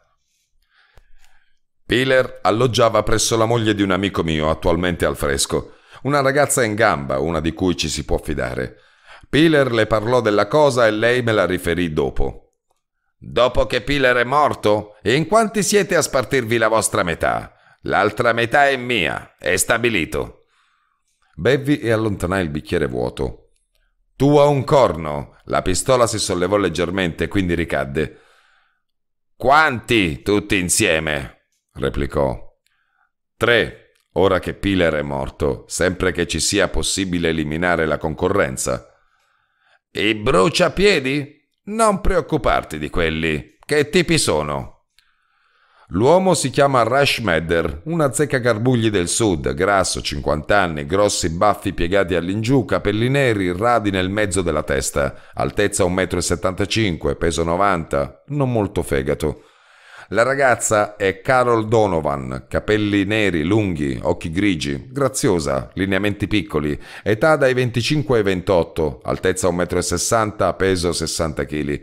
A: Piler alloggiava presso la moglie di un amico mio, attualmente al fresco. Una ragazza in gamba, una di cui ci si può fidare. Piler le parlò della cosa e lei me la riferì dopo. Dopo che Piler è morto? E in quanti siete a spartirvi la vostra metà? L'altra metà è mia, è stabilito. Bevvi e allontanai il bicchiere vuoto. Tu a un corno! La pistola si sollevò leggermente e quindi ricadde. Quanti tutti insieme? replicò. Tre, ora che Piler è morto, sempre che ci sia possibile eliminare la concorrenza. I bruciapiedi? Non preoccuparti di quelli. Che tipi sono? L'uomo si chiama Rush Madder, una zecca garbugli del sud, grasso, 50 anni, grossi baffi piegati all'ingiù, capelli neri, radi nel mezzo della testa, altezza 1,75 m, peso 90, non molto fegato. La ragazza è Carol Donovan, capelli neri, lunghi, occhi grigi, graziosa, lineamenti piccoli, età dai 25 ai 28, altezza 1,60 m, peso 60 kg.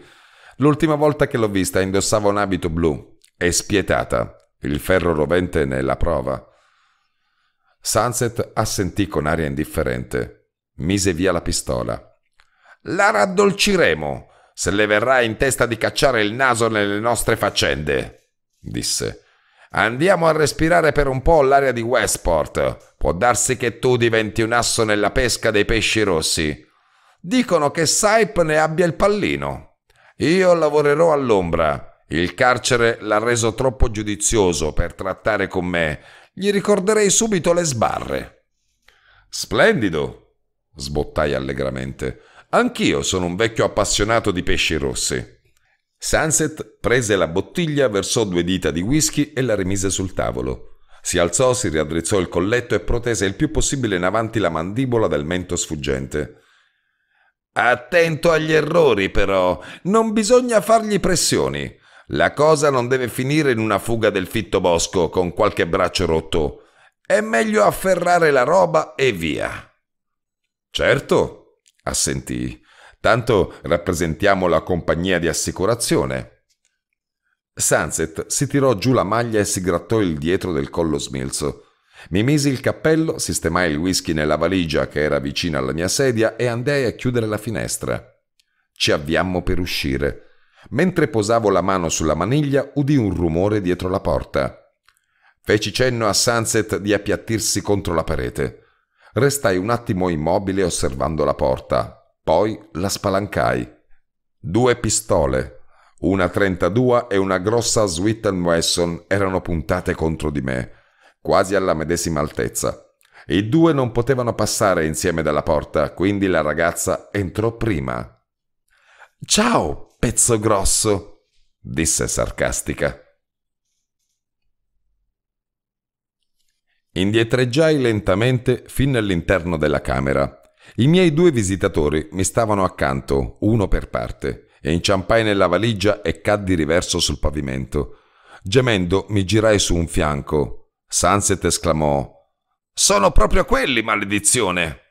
A: L'ultima volta che l'ho vista indossava un abito blu, è spietata, il ferro rovente ne è la prova. Sunset assentì con aria indifferente. Mise via la pistola. La raddolciremo se le verrà in testa di cacciare il naso nelle nostre faccende, disse. Andiamo a respirare per un po' l'aria di Westport. Può darsi che tu diventi un asso nella pesca dei pesci rossi. Dicono che Saipe ne abbia il pallino. Io lavorerò all'ombra. Il carcere l'ha reso troppo giudizioso per trattare con me. Gli ricorderei subito le sbarre. Splendido, sbottai allegramente. Anch'io sono un vecchio appassionato di pesci rossi. Sunset prese la bottiglia, versò due dita di whisky e la rimise sul tavolo. Si alzò, si riaddrizzò il colletto e protese il più possibile in avanti la mandibola del mento sfuggente. Attento agli errori, però. Non bisogna fargli pressioni. La cosa non deve finire in una fuga del fitto bosco con qualche braccio rotto. È meglio afferrare la roba e via. Certo, assentì. Tanto rappresentiamo la compagnia di assicurazione. Sunset si tirò giù la maglia e si grattò il dietro del collo smilzo. Mi misi il cappello, sistemai il whisky nella valigia che era vicina alla mia sedia e andai a chiudere la finestra. Ci avviammo per uscire. Mentre posavo la mano sulla maniglia, udì un rumore dietro la porta. Feci cenno a Sunset di appiattirsi contro la parete. Restai un attimo immobile osservando la porta, poi la spalancai. Due pistole, una 32 e una grossa Sweet Wesson erano puntate contro di me, quasi alla medesima altezza. I due non potevano passare insieme dalla porta, quindi la ragazza entrò prima. Ciao, Pezzo grosso, disse sarcastica. Indietreggiai lentamente fin nell'interno della camera. I miei due visitatori mi stavano accanto, uno per parte, e inciampai nella valigia e caddi riverso sul pavimento. Gemendo mi girai su un fianco. Sunset esclamò: Sono proprio quelli, maledizione!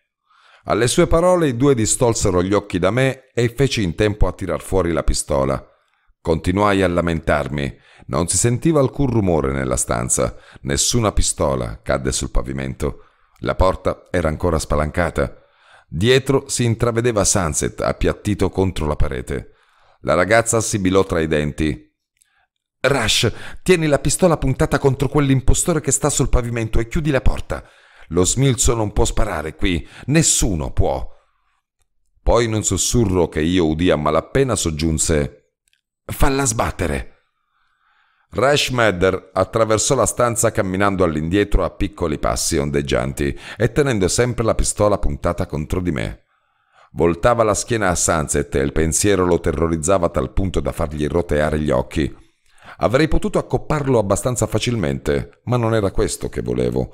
A: Alle sue parole i due distolsero gli occhi da me e feci in tempo a tirar fuori la pistola. Continuai a lamentarmi. Non si sentiva alcun rumore nella stanza. Nessuna pistola cadde sul pavimento. La porta era ancora spalancata. Dietro si intravedeva Sunset appiattito contro la parete. La ragazza sibilò tra i denti. Rush, tieni la pistola puntata contro quell'impostore che sta sul pavimento e chiudi la porta. Lo smilzo non può sparare qui, nessuno può. Poi in un sussurro che io udì a malapena soggiunse «Falla sbattere!» Rash Madder attraversò la stanza camminando all'indietro a piccoli passi ondeggianti e tenendo sempre la pistola puntata contro di me. Voltava la schiena a Sunset e il pensiero lo terrorizzava a tal punto da fargli roteare gli occhi. Avrei potuto accopparlo abbastanza facilmente, ma non era questo che volevo.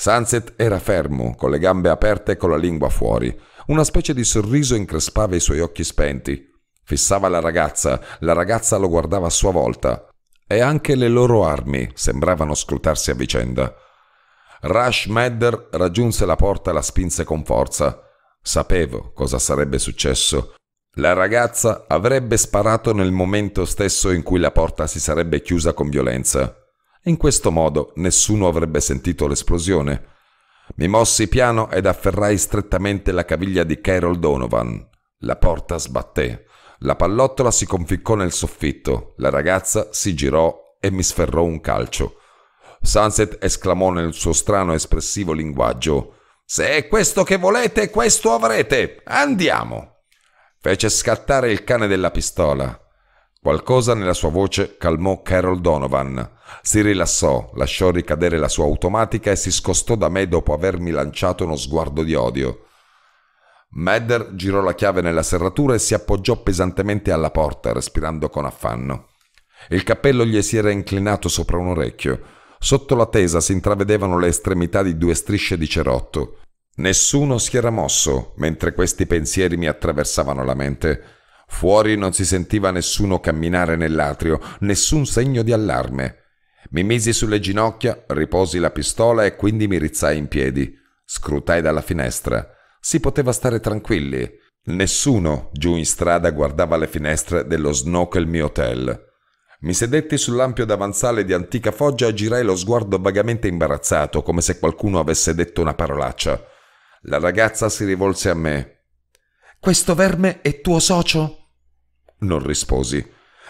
A: Sunset era fermo, con le gambe aperte e con la lingua fuori. Una specie di sorriso increspava i suoi occhi spenti. Fissava la ragazza, la ragazza lo guardava a sua volta. E anche le loro armi sembravano scrutarsi a vicenda. Rush Madder raggiunse la porta e la spinse con forza. Sapevo cosa sarebbe successo. La ragazza avrebbe sparato nel momento stesso in cui la porta si sarebbe chiusa con violenza. In questo modo nessuno avrebbe sentito l'esplosione. Mi mossi piano ed afferrai strettamente la caviglia di Carol Donovan. La porta sbatté. La pallottola si conficcò nel soffitto. La ragazza si girò e mi sferrò un calcio. Sunset esclamò nel suo strano espressivo linguaggio: Se è questo che volete, questo avrete! Andiamo! Fece scattare il cane della pistola. Qualcosa nella sua voce calmò Carol Donovan. Si rilassò, lasciò ricadere la sua automatica e si scostò da me dopo avermi lanciato uno sguardo di odio. Madder girò la chiave nella serratura e si appoggiò pesantemente alla porta, respirando con affanno. Il cappello gli si era inclinato sopra un orecchio. Sotto la tesa si intravedevano le estremità di due strisce di cerotto. Nessuno si era mosso mentre questi pensieri mi attraversavano la mente. Fuori non si sentiva nessuno camminare nell'atrio, nessun segno di allarme. Mi misi sulle ginocchia, riposi la pistola e quindi mi rizzai in piedi. Scrutai dalla finestra. Si poteva stare tranquilli. Nessuno giù in strada guardava le finestre dello Snokel mio hotel. Mi sedetti sull'ampio davanzale di antica foggia e girai lo sguardo vagamente imbarazzato, come se qualcuno avesse detto una parolaccia. La ragazza si rivolse a me. Questo verme è tuo socio? Non risposi.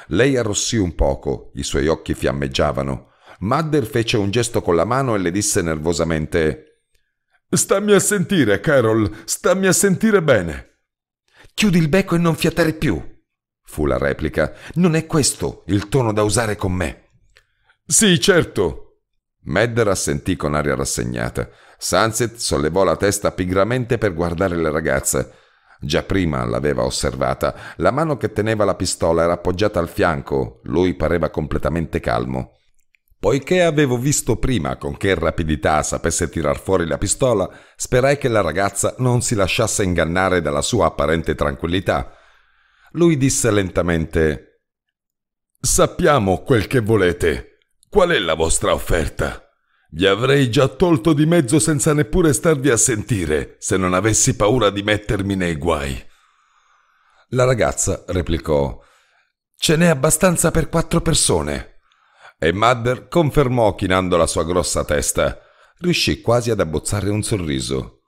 A: Lei arrossì un poco, i suoi occhi fiammeggiavano. Madder fece un gesto con la mano e le disse nervosamente Stammi a sentire, Carol, stammi a sentire bene. Chiudi il becco e non fiatare più, fu la replica. Non è questo il tono da usare con me. Sì, certo. Madder assentì con aria rassegnata. Sunset sollevò la testa pigramente per guardare la ragazza. Già prima l'aveva osservata. La mano che teneva la pistola era appoggiata al fianco. Lui pareva completamente calmo. Poiché avevo visto prima con che rapidità sapesse tirar fuori la pistola, sperai che la ragazza non si lasciasse ingannare dalla sua apparente tranquillità. Lui disse lentamente Sappiamo quel che volete. Qual è la vostra offerta? Vi avrei già tolto di mezzo senza neppure starvi a sentire, se non avessi paura di mettermi nei guai. La ragazza replicò: Ce n'è abbastanza per quattro persone. E Madder confermò chinando la sua grossa testa. Riuscì quasi ad abbozzare un sorriso.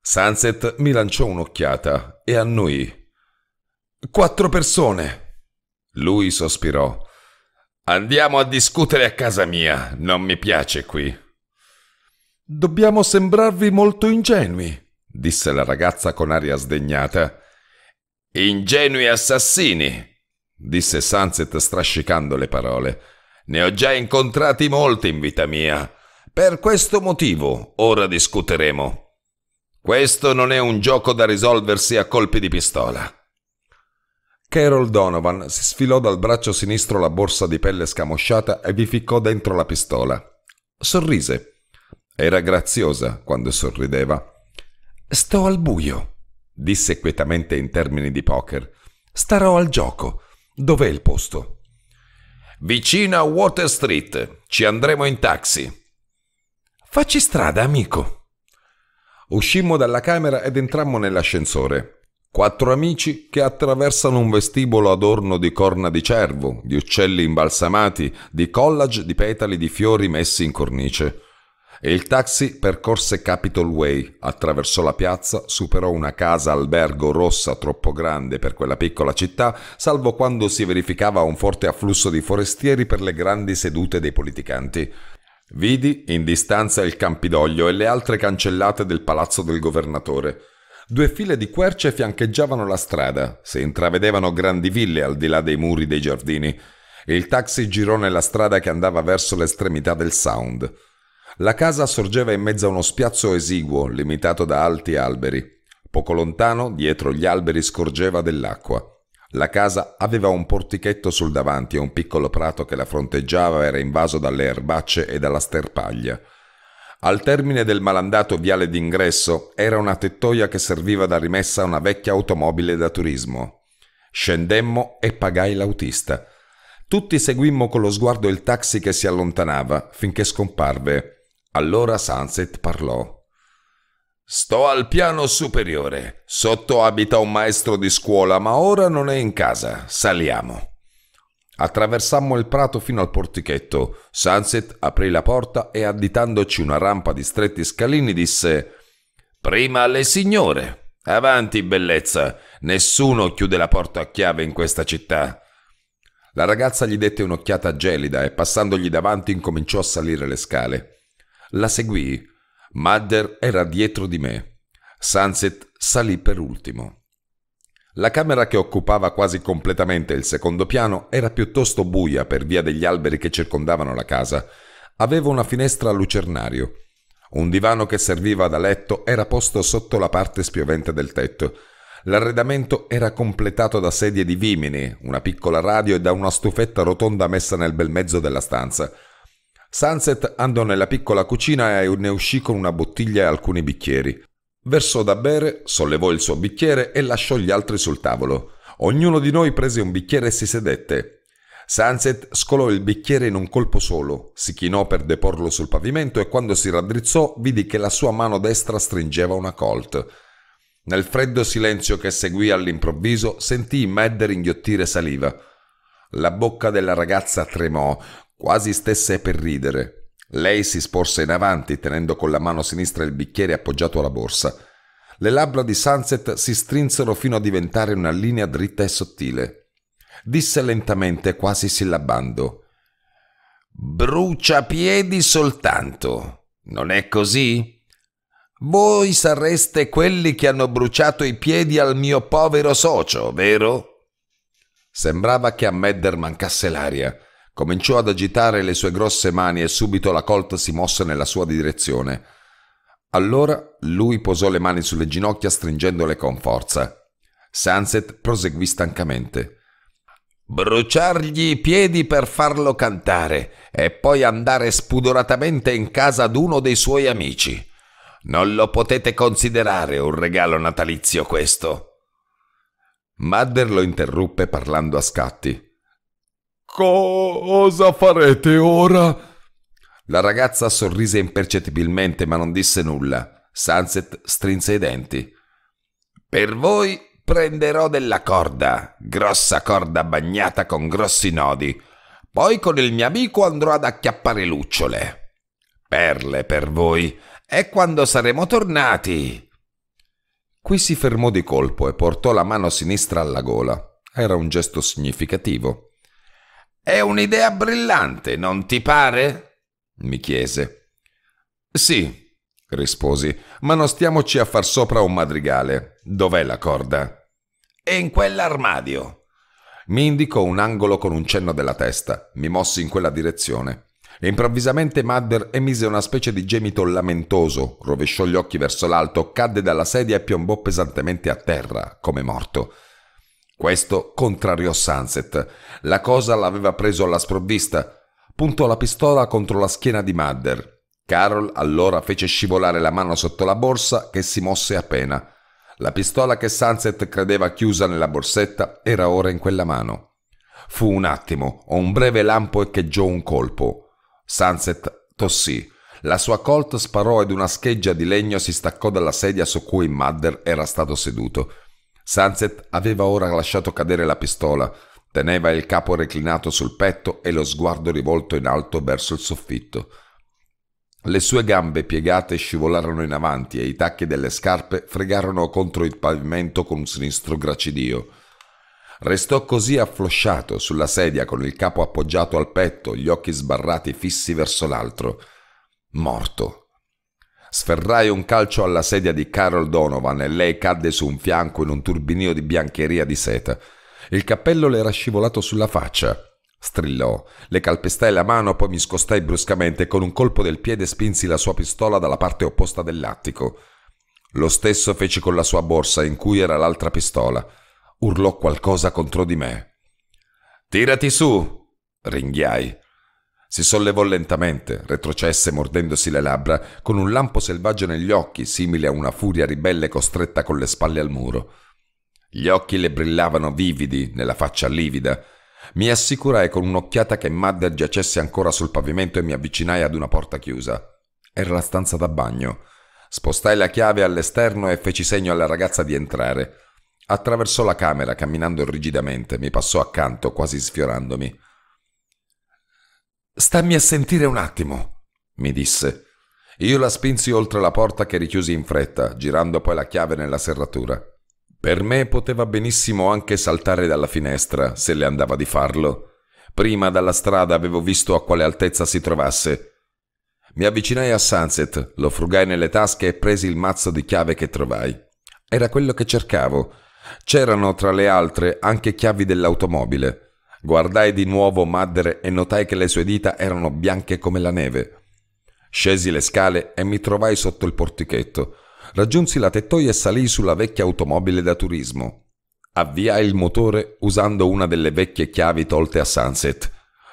A: Sunset mi lanciò un'occhiata e annui. Quattro persone. Lui sospirò. Andiamo a discutere a casa mia, non mi piace qui. Dobbiamo sembrarvi molto ingenui, disse la ragazza con aria sdegnata. Ingenui assassini, disse Sunset strascicando le parole. Ne ho già incontrati molti in vita mia. Per questo motivo ora discuteremo. Questo non è un gioco da risolversi a colpi di pistola. Carol Donovan si sfilò dal braccio sinistro la borsa di pelle scamosciata e vi ficcò dentro la pistola. Sorrise. Era graziosa quando sorrideva. Sto al buio, disse quietamente in termini di poker. Starò al gioco. Dov'è il posto? Vicino a Water Street. Ci andremo in taxi. Facci strada, amico. Uscimmo dalla camera ed entrammo nell'ascensore. Quattro amici che attraversano un vestibolo adorno di corna di cervo, di uccelli imbalsamati, di collage di petali di fiori messi in cornice. E il taxi percorse Capitol Way, attraversò la piazza, superò una casa albergo rossa troppo grande per quella piccola città, salvo quando si verificava un forte afflusso di forestieri per le grandi sedute dei politicanti. Vidi in distanza il Campidoglio e le altre cancellate del palazzo del governatore. Due file di querce fiancheggiavano la strada, si intravedevano grandi ville al di là dei muri dei giardini. Il taxi girò nella strada che andava verso l'estremità del Sound. La casa sorgeva in mezzo a uno spiazzo esiguo, limitato da alti alberi. Poco lontano, dietro gli alberi, scorgeva dell'acqua. La casa aveva un portichetto sul davanti e un piccolo prato che la fronteggiava era invaso dalle erbacce e dalla sterpaglia. Al termine del malandato viale d'ingresso era una tettoia che serviva da rimessa a una vecchia automobile da turismo. Scendemmo e pagai l'autista. Tutti seguimmo con lo sguardo il taxi che si allontanava finché scomparve. Allora Sunset parlò. Sto al piano superiore. Sotto abita un maestro di scuola, ma ora non è in casa. Saliamo. Attraversammo il prato fino al portichetto. Sunset aprì la porta e additandoci una rampa di stretti scalini disse «Prima le signore! Avanti, bellezza! Nessuno chiude la porta a chiave in questa città!» La ragazza gli dette un'occhiata gelida e passandogli davanti incominciò a salire le scale. La seguii. Madder era dietro di me. Sunset salì per ultimo. La camera che occupava quasi completamente il secondo piano era piuttosto buia per via degli alberi che circondavano la casa. Aveva una finestra a lucernario. Un divano che serviva da letto era posto sotto la parte spiovente del tetto. L'arredamento era completato da sedie di vimini, una piccola radio e da una stufetta rotonda messa nel bel mezzo della stanza. Sunset andò nella piccola cucina e ne uscì con una bottiglia e alcuni bicchieri. Versò da bere, sollevò il suo bicchiere e lasciò gli altri sul tavolo. Ognuno di noi prese un bicchiere e si sedette. Sunset scolò il bicchiere in un colpo solo, si chinò per deporlo sul pavimento e quando si raddrizzò vidi che la sua mano destra stringeva una colt. Nel freddo silenzio che seguì all'improvviso sentì Mad inghiottire saliva. La bocca della ragazza tremò, quasi stesse per ridere, lei si sporse in avanti, tenendo con la mano sinistra il bicchiere appoggiato alla borsa. Le labbra di Sunset si strinsero fino a diventare una linea dritta e sottile. Disse lentamente, quasi sillabando: Bruciapiedi soltanto. Non è così? Voi sareste quelli che hanno bruciato i piedi al mio povero socio, vero? Sembrava che a Medder mancasse l'aria. Cominciò ad agitare le sue grosse mani e subito la colt si mosse nella sua direzione. Allora lui posò le mani sulle ginocchia stringendole con forza. Sunset proseguì stancamente. Bruciargli i piedi per farlo cantare e poi andare spudoratamente in casa ad uno dei suoi amici. Non lo potete considerare un regalo natalizio questo. Madder lo interruppe parlando a scatti. Cosa farete ora? La ragazza sorrise impercettibilmente ma non disse nulla. Sunset strinse i denti. Per voi prenderò della corda, grossa corda bagnata con grossi nodi. Poi con il mio amico andrò ad acchiappare lucciole. Perle per voi. E quando saremo tornati? Qui si fermò di colpo e portò la mano sinistra alla gola. Era un gesto significativo. È un'idea brillante, non ti pare? mi chiese. Sì, risposi, ma non stiamoci a far sopra un madrigale. Dov'è la corda? È in quell'armadio. Mi indicò un angolo con un cenno della testa. Mi mossi in quella direzione. E improvvisamente Madder emise una specie di gemito lamentoso, rovesciò gli occhi verso l'alto, cadde dalla sedia e piombò pesantemente a terra, come morto. Questo contrariò Sunset. La cosa l'aveva preso alla sprovvista. Puntò la pistola contro la schiena di Madder. Carol allora fece scivolare la mano sotto la borsa che si mosse appena. La pistola che Sunset credeva chiusa nella borsetta era ora in quella mano. Fu un attimo, un breve lampo echeggiò un colpo. Sunset tossì. La sua Colt sparò ed una scheggia di legno si staccò dalla sedia su cui Madder era stato seduto. Sunset aveva ora lasciato cadere la pistola, teneva il capo reclinato sul petto e lo sguardo rivolto in alto verso il soffitto. Le sue gambe piegate scivolarono in avanti e i tacchi delle scarpe fregarono contro il pavimento con un sinistro gracidio. Restò così afflosciato sulla sedia con il capo appoggiato al petto, gli occhi sbarrati fissi verso l'altro. Morto. Sferrai un calcio alla sedia di Carol Donovan e lei cadde su un fianco in un turbinio di biancheria di seta. Il cappello le era scivolato sulla faccia. Strillò. Le calpestai la mano, poi mi scostai bruscamente e con un colpo del piede spinsi la sua pistola dalla parte opposta dell'attico. Lo stesso feci con la sua borsa in cui era l'altra pistola. Urlò qualcosa contro di me. Tirati su! ringhiai. Si sollevò lentamente, retrocesse mordendosi le labbra, con un lampo selvaggio negli occhi, simile a una furia ribelle costretta con le spalle al muro. Gli occhi le brillavano vividi nella faccia livida. Mi assicurai con un'occhiata che Madder giacesse ancora sul pavimento e mi avvicinai ad una porta chiusa. Era la stanza da bagno. Spostai la chiave all'esterno e feci segno alla ragazza di entrare. Attraversò la camera camminando rigidamente, mi passò accanto, quasi sfiorandomi. Stammi a sentire un attimo, mi disse. Io la spinsi oltre la porta che richiusi in fretta, girando poi la chiave nella serratura. Per me poteva benissimo anche saltare dalla finestra, se le andava di farlo. Prima dalla strada avevo visto a quale altezza si trovasse. Mi avvicinai a Sunset, lo frugai nelle tasche e presi il mazzo di chiave che trovai. Era quello che cercavo. C'erano tra le altre anche chiavi dell'automobile. Guardai di nuovo Madre e notai che le sue dita erano bianche come la neve. Scesi le scale e mi trovai sotto il portichetto. Raggiunsi la tettoia e salii sulla vecchia automobile da turismo. Avviai il motore usando una delle vecchie chiavi tolte a Sunset.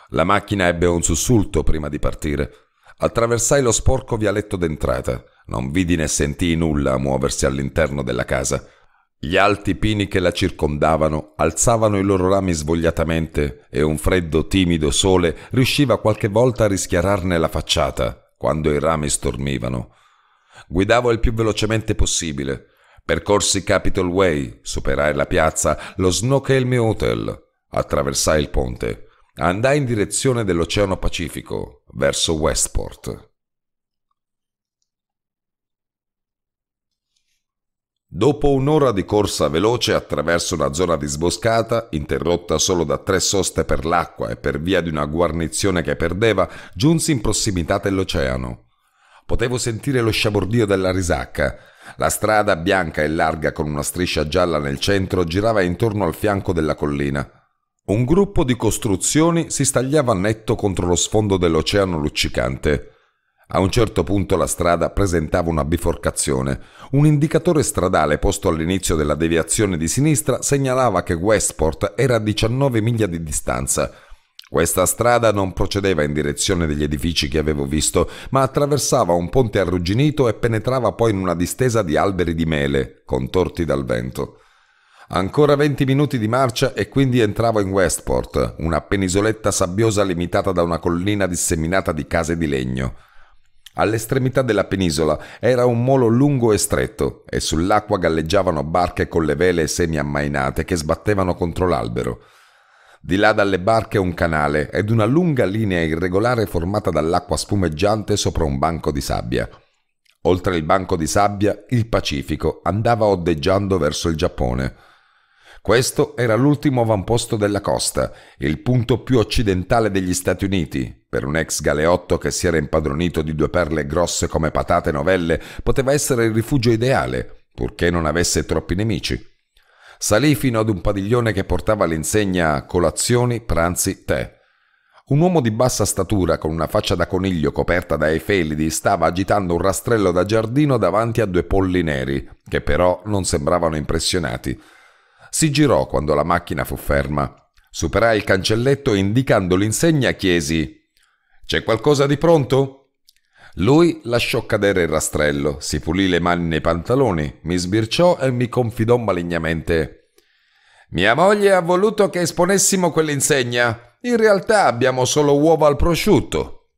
A: La macchina ebbe un sussulto prima di partire. Attraversai lo sporco vialetto d'entrata. Non vidi né sentii nulla a muoversi all'interno della casa. Gli alti pini che la circondavano alzavano i loro rami svogliatamente e un freddo timido sole riusciva qualche volta a rischiararne la facciata quando i rami stormivano. Guidavo il più velocemente possibile. Percorsi Capitol Way, superai la piazza, lo Snowkelme Hotel, attraversai il ponte. Andai in direzione dell'Oceano Pacifico, verso Westport. Dopo un'ora di corsa veloce attraverso una zona disboscata, interrotta solo da tre soste per l'acqua e per via di una guarnizione che perdeva, giunsi in prossimità dell'oceano. Potevo sentire lo sciabordio della risacca. La strada, bianca e larga con una striscia gialla nel centro, girava intorno al fianco della collina. Un gruppo di costruzioni si stagliava netto contro lo sfondo dell'oceano luccicante. A un certo punto la strada presentava una biforcazione. Un indicatore stradale posto all'inizio della deviazione di sinistra segnalava che Westport era a 19 miglia di distanza. Questa strada non procedeva in direzione degli edifici che avevo visto, ma attraversava un ponte arrugginito e penetrava poi in una distesa di alberi di mele, contorti dal vento. Ancora 20 minuti di marcia e quindi entravo in Westport, una penisoletta sabbiosa limitata da una collina disseminata di case di legno. All'estremità della penisola era un molo lungo e stretto e sull'acqua galleggiavano barche con le vele semi ammainate che sbattevano contro l'albero. Di là dalle barche un canale ed una lunga linea irregolare formata dall'acqua spumeggiante sopra un banco di sabbia. Oltre il banco di sabbia, il Pacifico andava oddeggiando verso il Giappone. Questo era l'ultimo avamposto della costa, il punto più occidentale degli Stati Uniti. Per un ex galeotto che si era impadronito di due perle grosse come patate novelle, poteva essere il rifugio ideale, purché non avesse troppi nemici. Salì fino ad un padiglione che portava l'insegna colazioni, pranzi, tè. Un uomo di bassa statura con una faccia da coniglio coperta da efelidi stava agitando un rastrello da giardino davanti a due polli neri, che però non sembravano impressionati. Si girò quando la macchina fu ferma. Superai il cancelletto e indicando l'insegna chiesi C'è qualcosa di pronto? Lui lasciò cadere il rastrello, si pulì le mani nei pantaloni, mi sbirciò e mi confidò malignamente. Mia moglie ha voluto che esponessimo quell'insegna. In realtà abbiamo solo uova al prosciutto.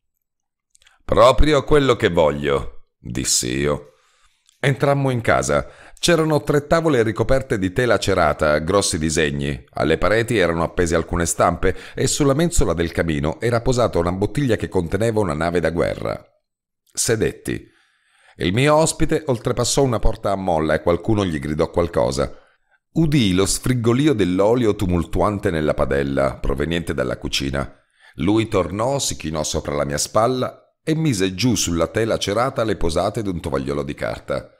A: Proprio quello che voglio, dissi io. Entrammo in casa. C'erano tre tavole ricoperte di tela cerata, grossi disegni. Alle pareti erano appese alcune stampe e sulla mensola del camino era posata una bottiglia che conteneva una nave da guerra. Sedetti. Il mio ospite oltrepassò una porta a molla e qualcuno gli gridò qualcosa. Udì lo sfrigolio dell'olio tumultuante nella padella, proveniente dalla cucina. Lui tornò, si chinò sopra la mia spalla e mise giù sulla tela cerata le posate d'un tovagliolo di carta.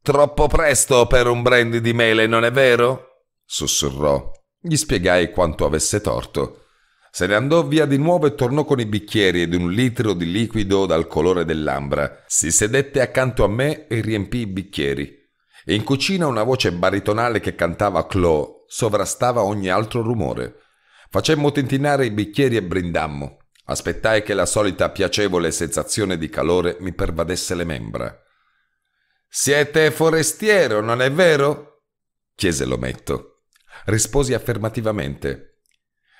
A: Troppo presto per un brandy di mele, non è vero? sussurrò. Gli spiegai quanto avesse torto. Se ne andò via di nuovo e tornò con i bicchieri ed un litro di liquido dal colore dell'ambra. Si sedette accanto a me e riempì i bicchieri. In cucina una voce baritonale che cantava Clo sovrastava ogni altro rumore. Facemmo tintinare i bicchieri e brindammo. Aspettai che la solita piacevole sensazione di calore mi pervadesse le membra. Siete forestiero, non è vero? chiese l'ometto. Risposi affermativamente.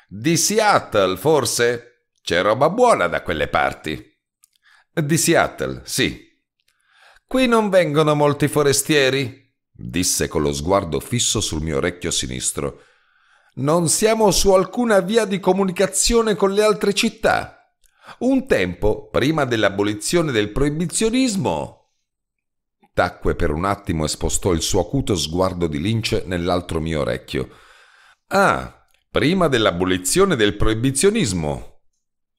A: Di Seattle, forse? C'è roba buona da quelle parti. Di Seattle, sì. Qui non vengono molti forestieri, disse con lo sguardo fisso sul mio orecchio sinistro. Non siamo su alcuna via di comunicazione con le altre città. Un tempo, prima dell'abolizione del proibizionismo, tacque per un attimo e spostò il suo acuto sguardo di lince nell'altro mio orecchio. Ah, prima dell'abolizione del proibizionismo,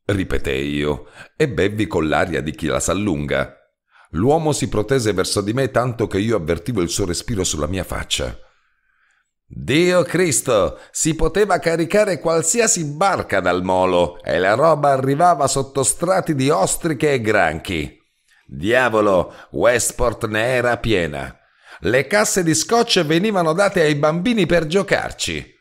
A: ripetei io, e bevvi con l'aria di chi la s'allunga. L'uomo si protese verso di me tanto che io avvertivo il suo respiro sulla mia faccia. Dio Cristo, si poteva caricare qualsiasi barca dal molo e la roba arrivava sotto strati di ostriche e granchi. Diavolo, Westport ne era piena. Le casse di scotch venivano date ai bambini per giocarci.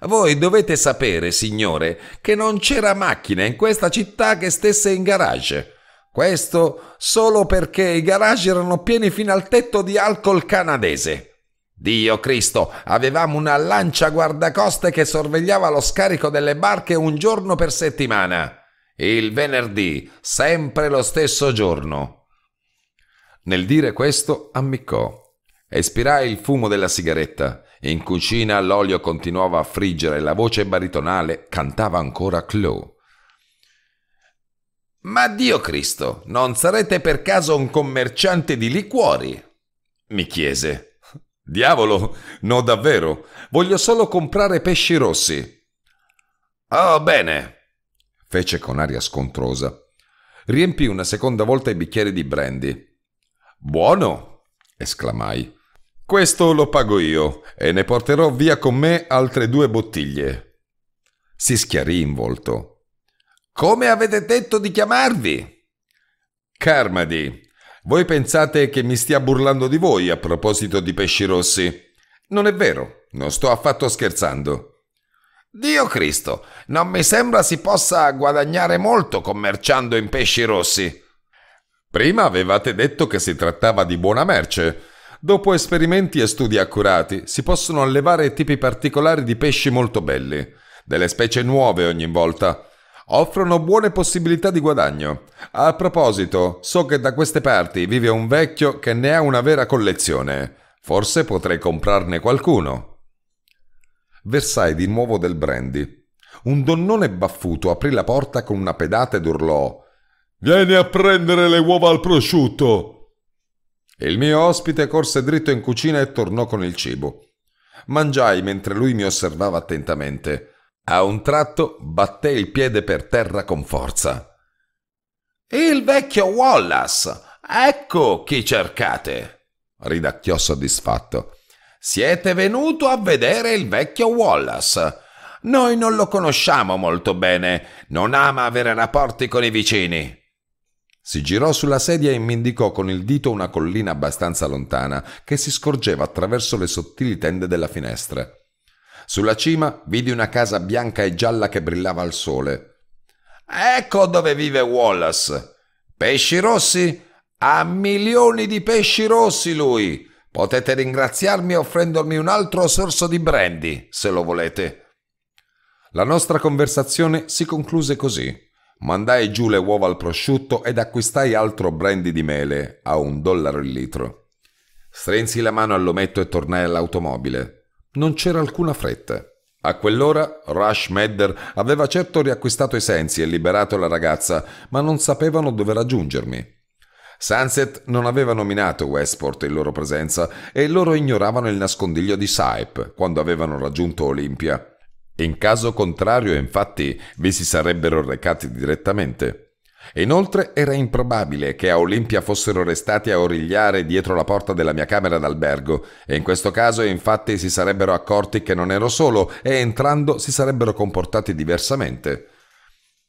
A: Voi dovete sapere, signore, che non c'era macchina in questa città che stesse in garage. Questo solo perché i garage erano pieni fino al tetto di alcol canadese. Dio Cristo, avevamo una lancia guardacoste che sorvegliava lo scarico delle barche un giorno per settimana. Il venerdì, sempre lo stesso giorno. Nel dire questo ammiccò. Espirai il fumo della sigaretta. In cucina l'olio continuava a friggere e la voce baritonale cantava ancora Chloe. Ma Dio Cristo, non sarete per caso un commerciante di liquori? mi chiese. Diavolo, no davvero, voglio solo comprare pesci rossi. Oh, bene, fece con aria scontrosa. Riempì una seconda volta i bicchieri di brandy. Buono! esclamai. Questo lo pago io e ne porterò via con me altre due bottiglie. Si schiarì in volto. Come avete detto di chiamarvi? Carmadi, voi pensate che mi stia burlando di voi a proposito di pesci rossi? Non è vero, non sto affatto scherzando. Dio Cristo, non mi sembra si possa guadagnare molto commerciando in pesci rossi. Prima avevate detto che si trattava di buona merce. Dopo esperimenti e studi accurati, si possono allevare tipi particolari di pesci molto belli, delle specie nuove ogni volta. Offrono buone possibilità di guadagno. A proposito, so che da queste parti vive un vecchio che ne ha una vera collezione. Forse potrei comprarne qualcuno. Versai di nuovo del brandy. Un donnone baffuto aprì la porta con una pedata ed urlò Vieni a prendere le uova al prosciutto! Il mio ospite corse dritto in cucina e tornò con il cibo. Mangiai mentre lui mi osservava attentamente. A un tratto batté il piede per terra con forza. Il vecchio Wallace! Ecco chi cercate! ridacchiò soddisfatto. Siete venuto a vedere il vecchio Wallace. Noi non lo conosciamo molto bene, non ama avere rapporti con i vicini. Si girò sulla sedia e mi indicò con il dito una collina abbastanza lontana che si scorgeva attraverso le sottili tende della finestra. Sulla cima vidi una casa bianca e gialla che brillava al sole. Ecco dove vive Wallace. Pesci rossi? Ha milioni di pesci rossi lui. Potete ringraziarmi offrendomi un altro sorso di brandy, se lo volete. La nostra conversazione si concluse così. Mandai giù le uova al prosciutto ed acquistai altro brandy di mele a un dollaro il litro. Strensi la mano all'ometto e tornai all'automobile. Non c'era alcuna fretta. A quell'ora Rush Medder aveva certo riacquistato i sensi e liberato la ragazza, ma non sapevano dove raggiungermi. Sunset non aveva nominato Westport in loro presenza e loro ignoravano il nascondiglio di Saip quando avevano raggiunto Olimpia. In caso contrario, infatti, vi si sarebbero recati direttamente. Inoltre era improbabile che a Olimpia fossero restati a origliare dietro la porta della mia camera d'albergo e in questo caso infatti si sarebbero accorti che non ero solo e entrando si sarebbero comportati diversamente.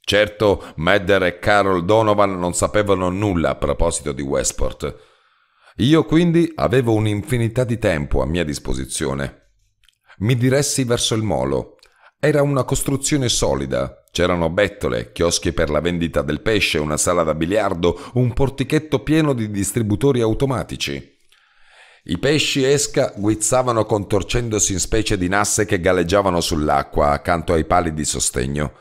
A: Certo, Madder e Carol Donovan non sapevano nulla a proposito di Westport. Io quindi avevo un'infinità di tempo a mia disposizione. Mi diressi verso il molo, era una costruzione solida. C'erano bettole, chioschi per la vendita del pesce, una sala da biliardo, un portichetto pieno di distributori automatici. I pesci esca guizzavano contorcendosi in specie di nasse che galleggiavano sull'acqua accanto ai pali di sostegno.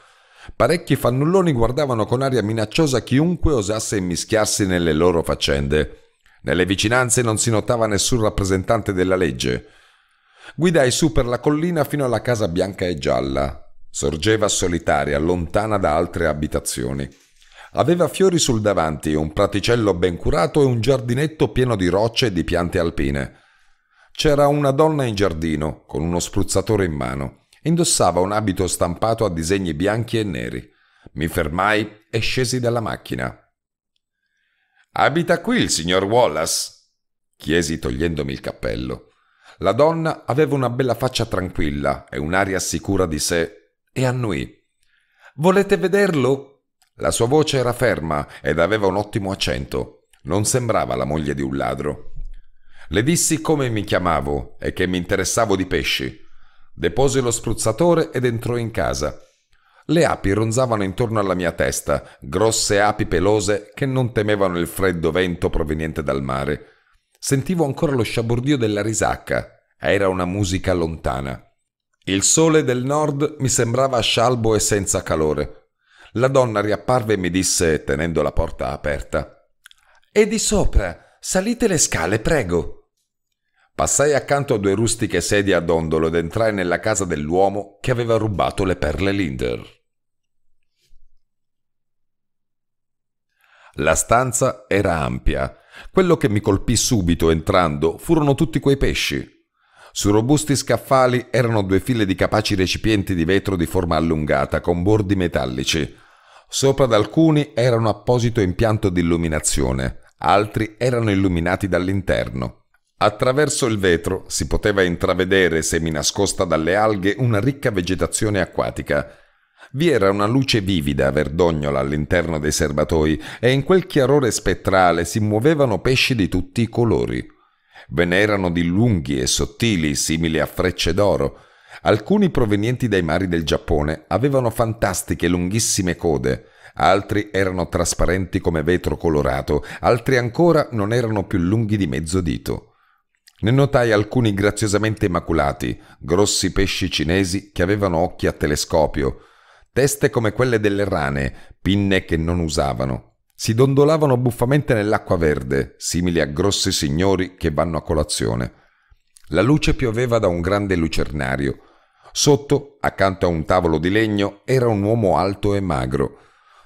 A: Parecchi fannulloni guardavano con aria minacciosa chiunque osasse immischiarsi nelle loro faccende. Nelle vicinanze non si notava nessun rappresentante della legge. Guidai su per la collina fino alla casa bianca e gialla. Sorgeva solitaria, lontana da altre abitazioni. Aveva fiori sul davanti, un praticello ben curato e un giardinetto pieno di rocce e di piante alpine. C'era una donna in giardino, con uno spruzzatore in mano. Indossava un abito stampato a disegni bianchi e neri. Mi fermai e scesi dalla macchina. Abita qui il signor Wallace? chiesi togliendomi il cappello. La donna aveva una bella faccia tranquilla e un'aria sicura di sé e annuì. Volete vederlo? La sua voce era ferma ed aveva un ottimo accento. Non sembrava la moglie di un ladro. Le dissi come mi chiamavo e che mi interessavo di pesci. Depose lo spruzzatore ed entrò in casa. Le api ronzavano intorno alla mia testa, grosse api pelose che non temevano il freddo vento proveniente dal mare. Sentivo ancora lo sciabordio della risacca. Era una musica lontana. Il sole del nord mi sembrava scialbo e senza calore. La donna riapparve e mi disse, tenendo la porta aperta, E di sopra, salite le scale, prego. Passai accanto a due rustiche sedie a dondolo ed entrai nella casa dell'uomo che aveva rubato le perle Linder. La stanza era ampia quello che mi colpì subito entrando furono tutti quei pesci. Su robusti scaffali erano due file di capaci recipienti di vetro di forma allungata con bordi metallici. Sopra ad alcuni era un apposito impianto di illuminazione, altri erano illuminati dall'interno. Attraverso il vetro si poteva intravedere, semi nascosta dalle alghe, una ricca vegetazione acquatica vi era una luce vivida verdognola all'interno dei serbatoi e in quel chiarore spettrale si muovevano pesci di tutti i colori. Ve n'erano di lunghi e sottili, simili a frecce d'oro. Alcuni provenienti dai mari del Giappone avevano fantastiche lunghissime code, altri erano trasparenti come vetro colorato, altri ancora non erano più lunghi di mezzo dito. Ne notai alcuni graziosamente maculati, grossi pesci cinesi che avevano occhi a telescopio, teste come quelle delle rane, pinne che non usavano. Si dondolavano buffamente nell'acqua verde, simili a grossi signori che vanno a colazione. La luce pioveva da un grande lucernario. Sotto, accanto a un tavolo di legno, era un uomo alto e magro.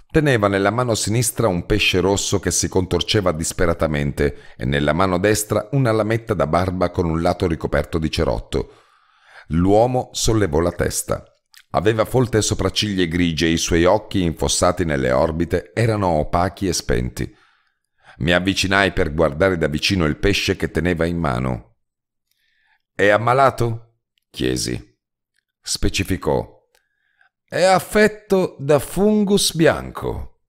A: Teneva nella mano sinistra un pesce rosso che si contorceva disperatamente e nella mano destra una lametta da barba con un lato ricoperto di cerotto. L'uomo sollevò la testa. Aveva folte sopracciglia grigie e i suoi occhi, infossati nelle orbite, erano opachi e spenti. Mi avvicinai per guardare da vicino il pesce che teneva in mano. È ammalato? chiesi. Specificò. È affetto da fungus bianco.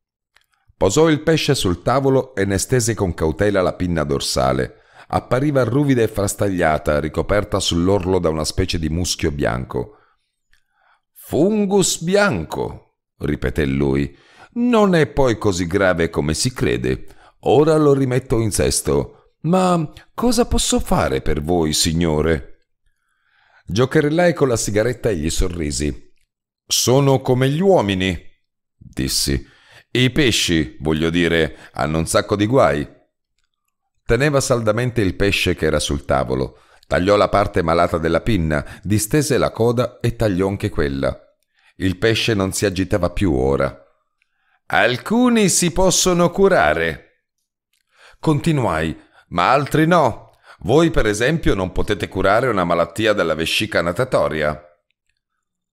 A: Posò il pesce sul tavolo e ne stese con cautela la pinna dorsale. Appariva ruvida e frastagliata, ricoperta sull'orlo da una specie di muschio bianco. Fungus bianco, ripeté lui. Non è poi così grave come si crede. Ora lo rimetto in sesto. Ma cosa posso fare per voi, signore? Giocherellai con la sigaretta e gli sorrisi. Sono come gli uomini, dissi. I pesci, voglio dire, hanno un sacco di guai. Teneva saldamente il pesce che era sul tavolo. Tagliò la parte malata della pinna, distese la coda e tagliò anche quella. Il pesce non si agitava più ora. Alcuni si possono curare. Continuai, ma altri no. Voi, per esempio, non potete curare una malattia della vescica natatoria.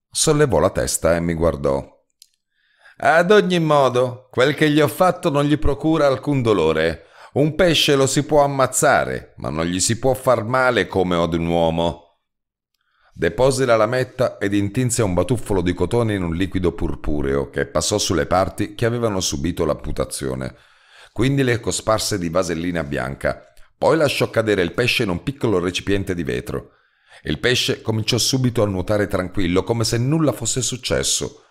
A: Sollevò la testa e mi guardò. Ad ogni modo, quel che gli ho fatto non gli procura alcun dolore. Un pesce lo si può ammazzare, ma non gli si può far male come ad un uomo. Depose la lametta ed intinse un batuffolo di cotone in un liquido purpureo che passò sulle parti che avevano subito l'amputazione. Quindi le cosparse di vasellina bianca. Poi lasciò cadere il pesce in un piccolo recipiente di vetro. Il pesce cominciò subito a nuotare tranquillo, come se nulla fosse successo.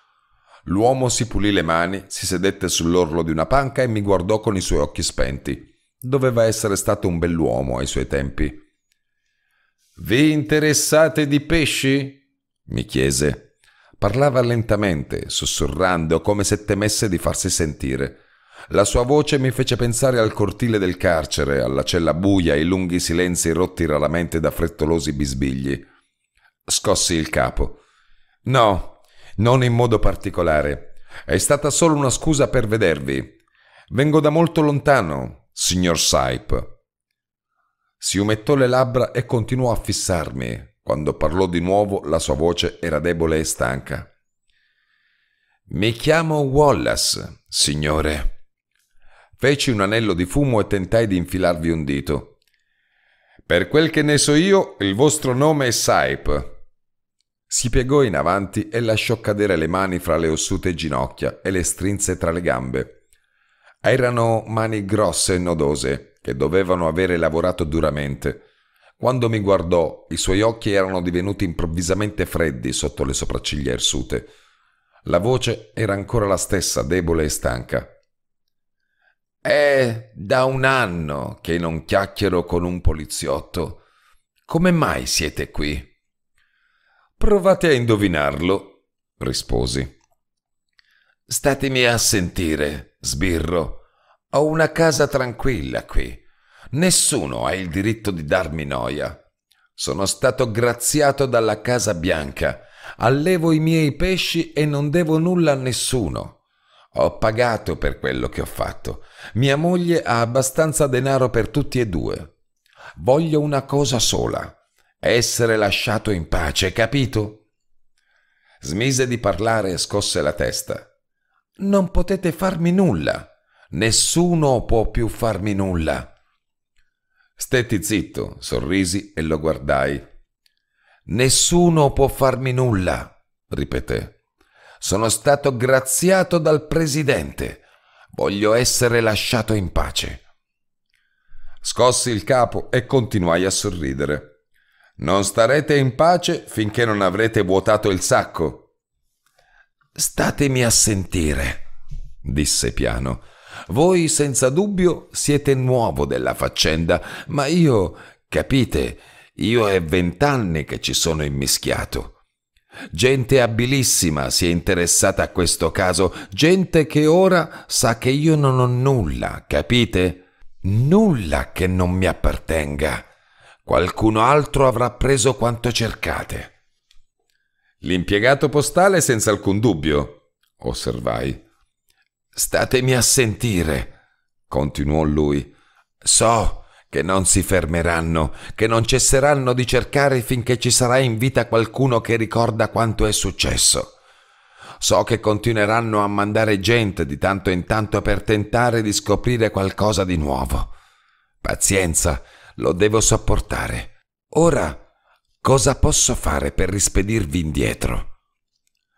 A: L'uomo si pulì le mani, si sedette sull'orlo di una panca e mi guardò con i suoi occhi spenti. Doveva essere stato un bell'uomo ai suoi tempi. Vi interessate di pesci? mi chiese. Parlava lentamente, sussurrando, come se temesse di farsi sentire. La sua voce mi fece pensare al cortile del carcere, alla cella buia, ai lunghi silenzi rotti raramente da frettolosi bisbigli. Scossi il capo. No, non in modo particolare. È stata solo una scusa per vedervi. Vengo da molto lontano signor Saip. Si umettò le labbra e continuò a fissarmi. Quando parlò di nuovo la sua voce era debole e stanca. Mi chiamo Wallace, signore. Feci un anello di fumo e tentai di infilarvi un dito. Per quel che ne so io, il vostro nome è Saip. Si piegò in avanti e lasciò cadere le mani fra le ossute ginocchia e le strinse tra le gambe. Erano mani grosse e nodose, che dovevano avere lavorato duramente. Quando mi guardò, i suoi occhi erano divenuti improvvisamente freddi sotto le sopracciglia irsute. La voce era ancora la stessa, debole e stanca. È da un anno che non chiacchiero con un poliziotto. Come mai siete qui? Provate a indovinarlo, risposi. Statemi a sentire sbirro. Ho una casa tranquilla qui. Nessuno ha il diritto di darmi noia. Sono stato graziato dalla Casa Bianca. Allevo i miei pesci e non devo nulla a nessuno. Ho pagato per quello che ho fatto. Mia moglie ha abbastanza denaro per tutti e due. Voglio una cosa sola. Essere lasciato in pace, capito? Smise di parlare e scosse la testa. Non potete farmi nulla. Nessuno può più farmi nulla. Stetti zitto, sorrisi e lo guardai. Nessuno può farmi nulla, ripeté. Sono stato graziato dal presidente. Voglio essere lasciato in pace. Scossi il capo e continuai a sorridere. Non starete in pace finché non avrete vuotato il sacco, Statemi a sentire, disse piano. Voi senza dubbio siete nuovo della faccenda, ma io, capite, io è vent'anni che ci sono immischiato. Gente abilissima si è interessata a questo caso, gente che ora sa che io non ho nulla, capite? Nulla che non mi appartenga. Qualcun altro avrà preso quanto cercate. L'impiegato postale senza alcun dubbio, osservai. Statemi a sentire, continuò lui. So che non si fermeranno, che non cesseranno di cercare finché ci sarà in vita qualcuno che ricorda quanto è successo. So che continueranno a mandare gente di tanto in tanto per tentare di scoprire qualcosa di nuovo. Pazienza, lo devo sopportare. Ora Cosa posso fare per rispedirvi indietro?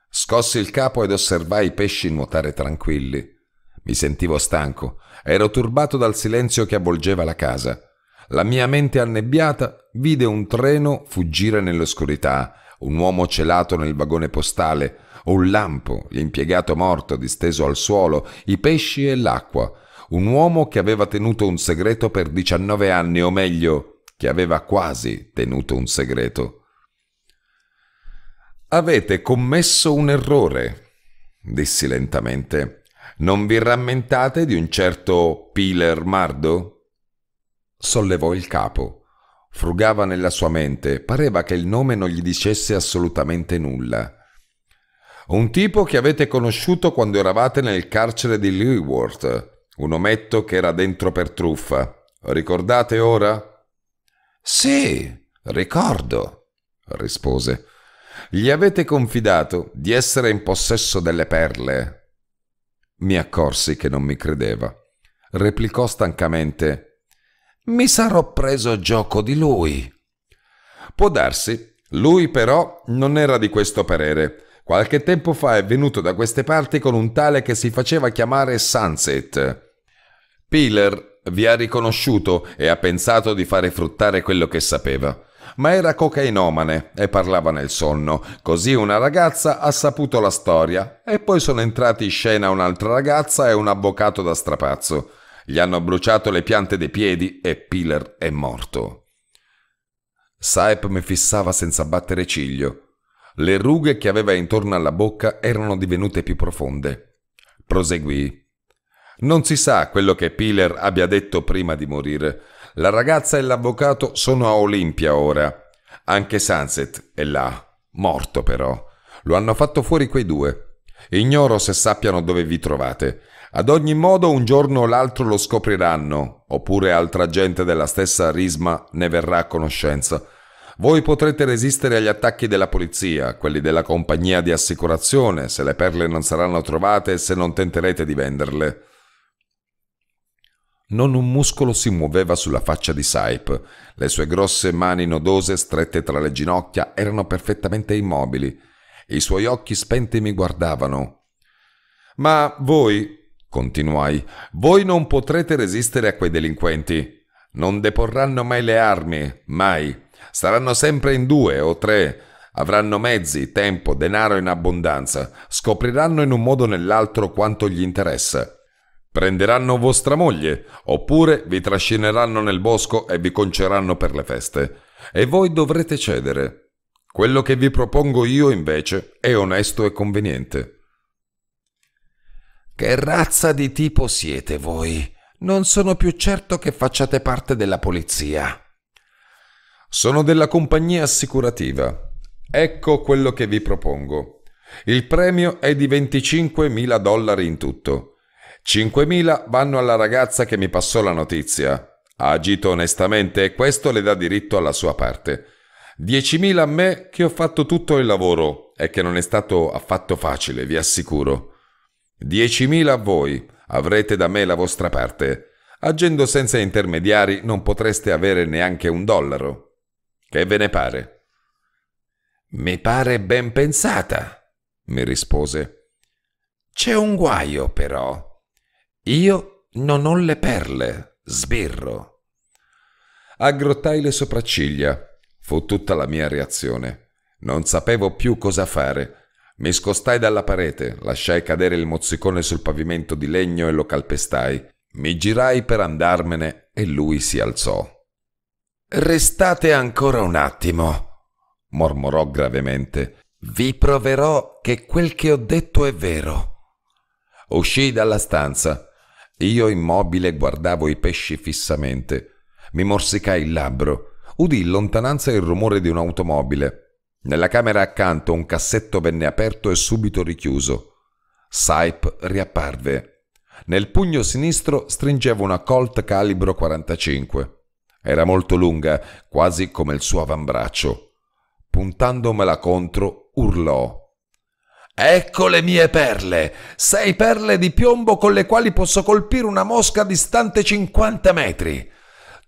A: Scossi il capo ed osservai i pesci nuotare tranquilli. Mi sentivo stanco, ero turbato dal silenzio che avvolgeva la casa. La mia mente annebbiata vide un treno fuggire nell'oscurità, un uomo celato nel vagone postale, un lampo, l'impiegato morto disteso al suolo, i pesci e l'acqua, un uomo che aveva tenuto un segreto per 19 anni o meglio che aveva quasi tenuto un segreto. Avete commesso un errore, dissi lentamente. Non vi rammentate di un certo Piler Mardo? Sollevò il capo. Frugava nella sua mente, pareva che il nome non gli dicesse assolutamente nulla. Un tipo che avete conosciuto quando eravate nel carcere di Leaworth, un ometto che era dentro per truffa. Ricordate ora? Sì, ricordo, rispose. Gli avete confidato di essere in possesso delle perle. Mi accorsi che non mi credeva. Replicò stancamente. Mi sarò preso gioco di lui. Può darsi. Lui però non era di questo parere. Qualche tempo fa è venuto da queste parti con un tale che si faceva chiamare Sunset. Piller vi ha riconosciuto e ha pensato di fare fruttare quello che sapeva. Ma era cocainomane e parlava nel sonno, così una ragazza ha saputo la storia e poi sono entrati in scena un'altra ragazza e un avvocato da strapazzo. Gli hanno bruciato le piante dei piedi e Piller è morto. Saep mi fissava senza battere ciglio. Le rughe che aveva intorno alla bocca erano divenute più profonde. Proseguì. Non si sa quello che Piler abbia detto prima di morire. La ragazza e l'avvocato sono a Olimpia ora. Anche Sunset è là, morto però. Lo hanno fatto fuori quei due. Ignoro se sappiano dove vi trovate. Ad ogni modo un giorno o l'altro lo scopriranno, oppure altra gente della stessa risma ne verrà a conoscenza. Voi potrete resistere agli attacchi della polizia, quelli della compagnia di assicurazione, se le perle non saranno trovate e se non tenterete di venderle. Non un muscolo si muoveva sulla faccia di Saip. Le sue grosse mani nodose, strette tra le ginocchia, erano perfettamente immobili. I suoi occhi spenti mi guardavano. Ma voi, continuai, voi non potrete resistere a quei delinquenti. Non deporranno mai le armi, mai. Saranno sempre in due o tre. Avranno mezzi, tempo, denaro in abbondanza. Scopriranno in un modo o nell'altro quanto gli interessa prenderanno vostra moglie, oppure vi trascineranno nel bosco e vi conceranno per le feste, e voi dovrete cedere. Quello che vi propongo io invece è onesto e conveniente. Che razza di tipo siete voi? Non sono più certo che facciate parte della polizia. Sono della compagnia assicurativa. Ecco quello che vi propongo. Il premio è di 25.000 dollari in tutto. 5.000 vanno alla ragazza che mi passò la notizia. Ha agito onestamente e questo le dà diritto alla sua parte. 10.000 a me che ho fatto tutto il lavoro e che non è stato affatto facile, vi assicuro. 10.000 a voi, avrete da me la vostra parte. Agendo senza intermediari non potreste avere neanche un dollaro. Che ve ne pare? Mi pare ben pensata, mi rispose. C'è un guaio, però. Io non ho le perle, sbirro. Aggrottai le sopracciglia. Fu tutta la mia reazione. Non sapevo più cosa fare. Mi scostai dalla parete, lasciai cadere il mozzicone sul pavimento di legno e lo calpestai. Mi girai per andarmene e lui si alzò. Restate ancora un attimo, mormorò gravemente. Vi proverò che quel che ho detto è vero. Uscii dalla stanza, io immobile guardavo i pesci fissamente. Mi morsicai il labbro. Udì in lontananza il rumore di un'automobile. Nella camera accanto un cassetto venne aperto e subito richiuso. Saip riapparve. Nel pugno sinistro stringeva una Colt calibro 45. Era molto lunga, quasi come il suo avambraccio. Puntandomela contro, urlò. Ecco le mie perle, sei perle di piombo con le quali posso colpire una mosca distante 50 metri.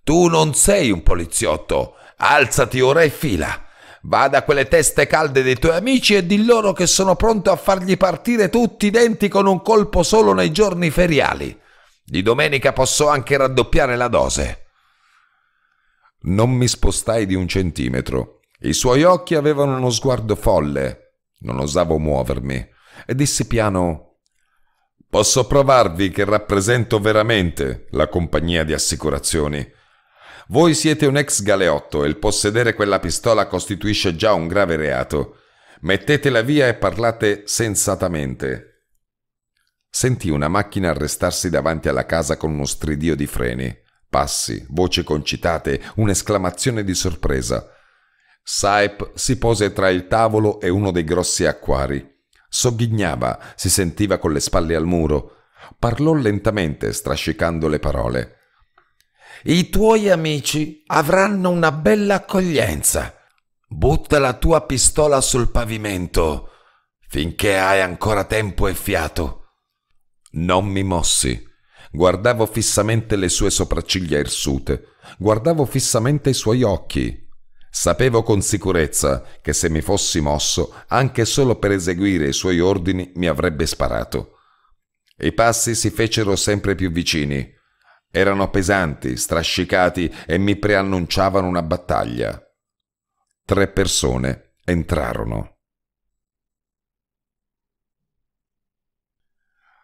A: Tu non sei un poliziotto, alzati ora e fila. Vada a quelle teste calde dei tuoi amici e di loro che sono pronto a fargli partire tutti i denti con un colpo solo nei giorni feriali. Di domenica posso anche raddoppiare la dose. Non mi spostai di un centimetro. I suoi occhi avevano uno sguardo folle, non osavo muovermi e dissi piano Posso provarvi che rappresento veramente la compagnia di assicurazioni. Voi siete un ex galeotto e il possedere quella pistola costituisce già un grave reato. Mettetela via e parlate sensatamente. Sentì una macchina arrestarsi davanti alla casa con uno stridio di freni, passi, voci concitate, un'esclamazione di sorpresa. Saip si pose tra il tavolo e uno dei grossi acquari. Sogghignava, si sentiva con le spalle al muro. Parlò lentamente, strascicando le parole. I tuoi amici avranno una bella accoglienza. Butta la tua pistola sul pavimento finché hai ancora tempo e fiato. Non mi mossi. Guardavo fissamente le sue sopracciglia irsute, guardavo fissamente i suoi occhi, Sapevo con sicurezza che se mi fossi mosso, anche solo per eseguire i suoi ordini, mi avrebbe sparato. I passi si fecero sempre più vicini. Erano pesanti, strascicati e mi preannunciavano una battaglia. Tre persone entrarono.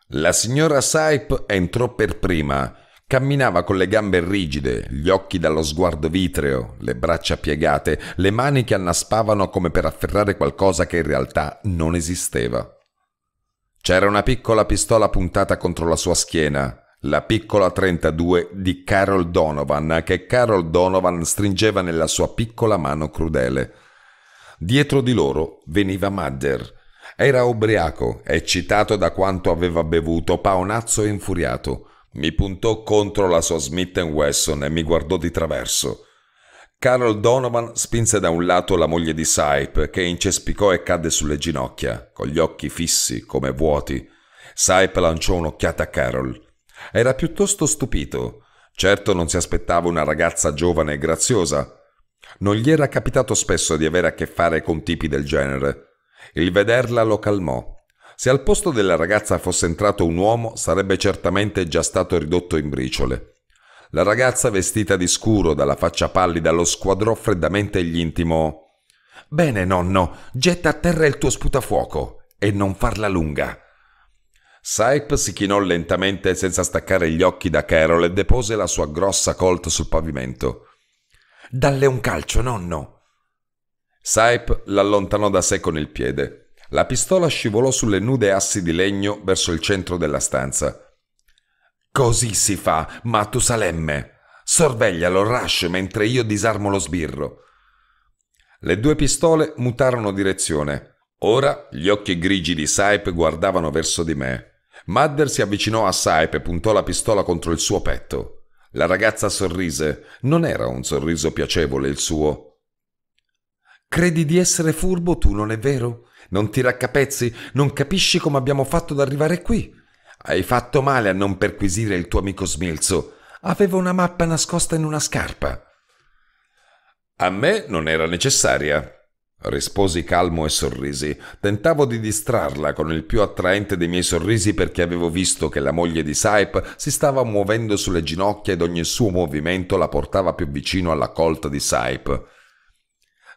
A: La signora Saip entrò per prima Camminava con le gambe rigide, gli occhi dallo sguardo vitreo, le braccia piegate, le mani che annaspavano come per afferrare qualcosa che in realtà non esisteva. C'era una piccola pistola puntata contro la sua schiena, la piccola 32 di Carol Donovan, che Carol Donovan stringeva nella sua piccola mano crudele. Dietro di loro veniva Madder. Era ubriaco, eccitato da quanto aveva bevuto, paonazzo e infuriato. Mi puntò contro la sua Smith Wesson e mi guardò di traverso. Carol Donovan spinse da un lato la moglie di Sype, che incespicò e cadde sulle ginocchia, con gli occhi fissi come vuoti. Sype lanciò un'occhiata a Carol. Era piuttosto stupito. Certo non si aspettava una ragazza giovane e graziosa. Non gli era capitato spesso di avere a che fare con tipi del genere. Il vederla lo calmò. Se al posto della ragazza fosse entrato un uomo, sarebbe certamente già stato ridotto in briciole. La ragazza, vestita di scuro, dalla faccia pallida, lo squadrò freddamente e gli intimò: Bene, nonno, getta a terra il tuo sputafuoco e non farla lunga. Saip si chinò lentamente senza staccare gli occhi da Carol e depose la sua grossa colt sul pavimento. Dalle un calcio, nonno. Saip l'allontanò da sé con il piede. La pistola scivolò sulle nude assi di legno verso il centro della stanza. Così si fa, Matusalemme. Sorveglialo, Rush, mentre io disarmo lo sbirro. Le due pistole mutarono direzione. Ora gli occhi grigi di Saip guardavano verso di me. Madder si avvicinò a Saip e puntò la pistola contro il suo petto. La ragazza sorrise. Non era un sorriso piacevole il suo. Credi di essere furbo tu, non è vero? Non ti raccapezzi? Non capisci come abbiamo fatto ad arrivare qui? Hai fatto male a non perquisire il tuo amico smilzo. Aveva una mappa nascosta in una scarpa. A me non era necessaria. Risposi calmo e sorrisi. Tentavo di distrarla con il più attraente dei miei sorrisi perché avevo visto che la moglie di Saip si stava muovendo sulle ginocchia ed ogni suo movimento la portava più vicino alla colta di Saip.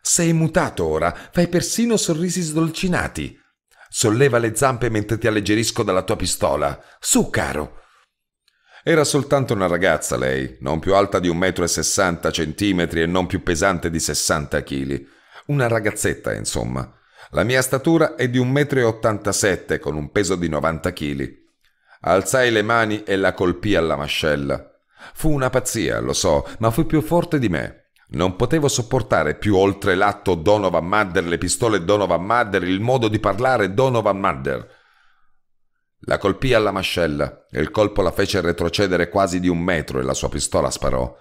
A: Sei mutato ora, fai persino sorrisi sdolcinati. Solleva le zampe mentre ti alleggerisco dalla tua pistola. Su, caro! Era soltanto una ragazza lei, non più alta di un metro e sessanta centimetri e non più pesante di sessanta chili. Una ragazzetta, insomma. La mia statura è di un metro e ottantasette con un peso di novanta chili. Alzai le mani e la colpì alla mascella. Fu una pazzia, lo so, ma fu più forte di me. Non potevo sopportare più oltre l'atto Donovan Madder, le pistole Donovan Madder, il modo di parlare Donovan Madder. La colpì alla mascella e il colpo la fece retrocedere quasi di un metro e la sua pistola sparò.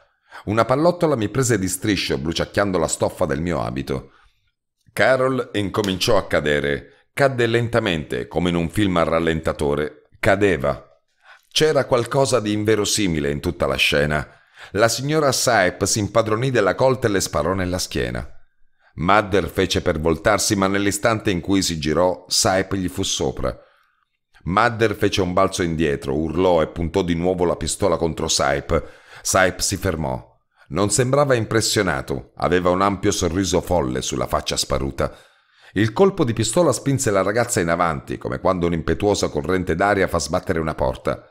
A: Una pallottola mi prese di striscio, bruciacchiando la stoffa del mio abito. Carol incominciò a cadere. Cadde lentamente, come in un film a rallentatore. Cadeva. C'era qualcosa di inverosimile in tutta la scena. La signora Saep si impadronì della colta e le sparò nella schiena. Madder fece per voltarsi, ma nell'istante in cui si girò, Saep gli fu sopra. Madder fece un balzo indietro, urlò e puntò di nuovo la pistola contro Saep. Saep si fermò. Non sembrava impressionato, aveva un ampio sorriso folle sulla faccia sparuta. Il colpo di pistola spinse la ragazza in avanti, come quando un'impetuosa corrente d'aria fa sbattere una porta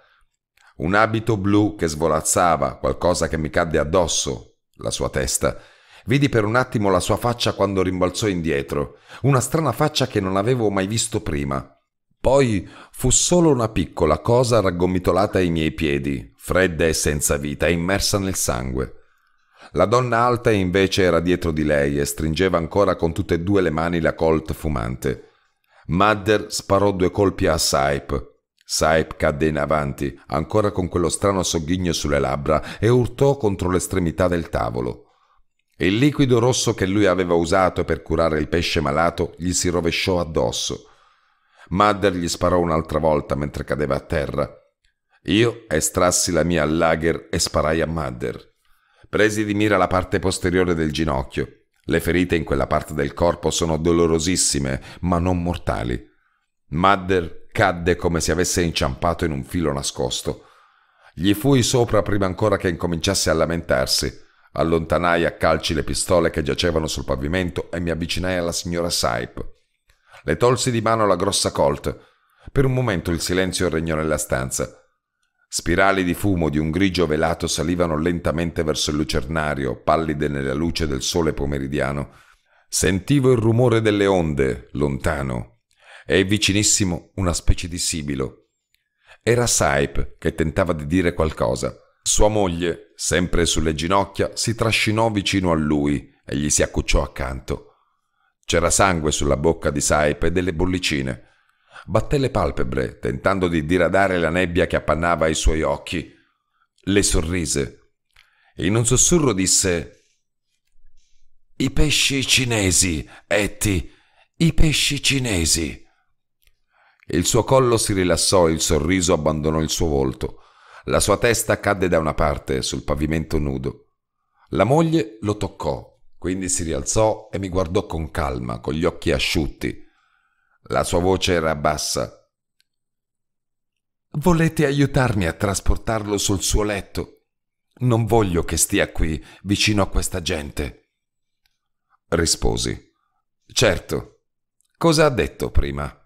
A: un abito blu che svolazzava, qualcosa che mi cadde addosso, la sua testa. Vidi per un attimo la sua faccia quando rimbalzò indietro, una strana faccia che non avevo mai visto prima. Poi fu solo una piccola cosa raggomitolata ai miei piedi, fredda e senza vita, immersa nel sangue. La donna alta invece era dietro di lei e stringeva ancora con tutte e due le mani la colt fumante. Madder sparò due colpi a Saip, Saip cadde in avanti, ancora con quello strano sogghigno sulle labbra, e urtò contro l'estremità del tavolo. Il liquido rosso che lui aveva usato per curare il pesce malato gli si rovesciò addosso. Madder gli sparò un'altra volta mentre cadeva a terra. Io estrassi la mia lager e sparai a Madder. Presi di mira la parte posteriore del ginocchio. Le ferite in quella parte del corpo sono dolorosissime, ma non mortali. Madder cadde come se avesse inciampato in un filo nascosto. Gli fui sopra prima ancora che incominciasse a lamentarsi. Allontanai a calci le pistole che giacevano sul pavimento e mi avvicinai alla signora Saip. Le tolsi di mano la grossa Colt. Per un momento il silenzio regnò nella stanza. Spirali di fumo di un grigio velato salivano lentamente verso il lucernario, pallide nella luce del sole pomeridiano. Sentivo il rumore delle onde, lontano, e vicinissimo una specie di sibilo. Era Saip che tentava di dire qualcosa. Sua moglie, sempre sulle ginocchia, si trascinò vicino a lui e gli si accucciò accanto. C'era sangue sulla bocca di Saip e delle bollicine. Batté le palpebre, tentando di diradare la nebbia che appannava i suoi occhi. Le sorrise. In un sussurro disse «I pesci cinesi, Etty, i pesci cinesi». Il suo collo si rilassò il sorriso abbandonò il suo volto. La sua testa cadde da una parte sul pavimento nudo. La moglie lo toccò, quindi si rialzò e mi guardò con calma, con gli occhi asciutti. La sua voce era bassa. Volete aiutarmi a trasportarlo sul suo letto? Non voglio che stia qui, vicino a questa gente. Risposi. Certo. Cosa ha detto prima?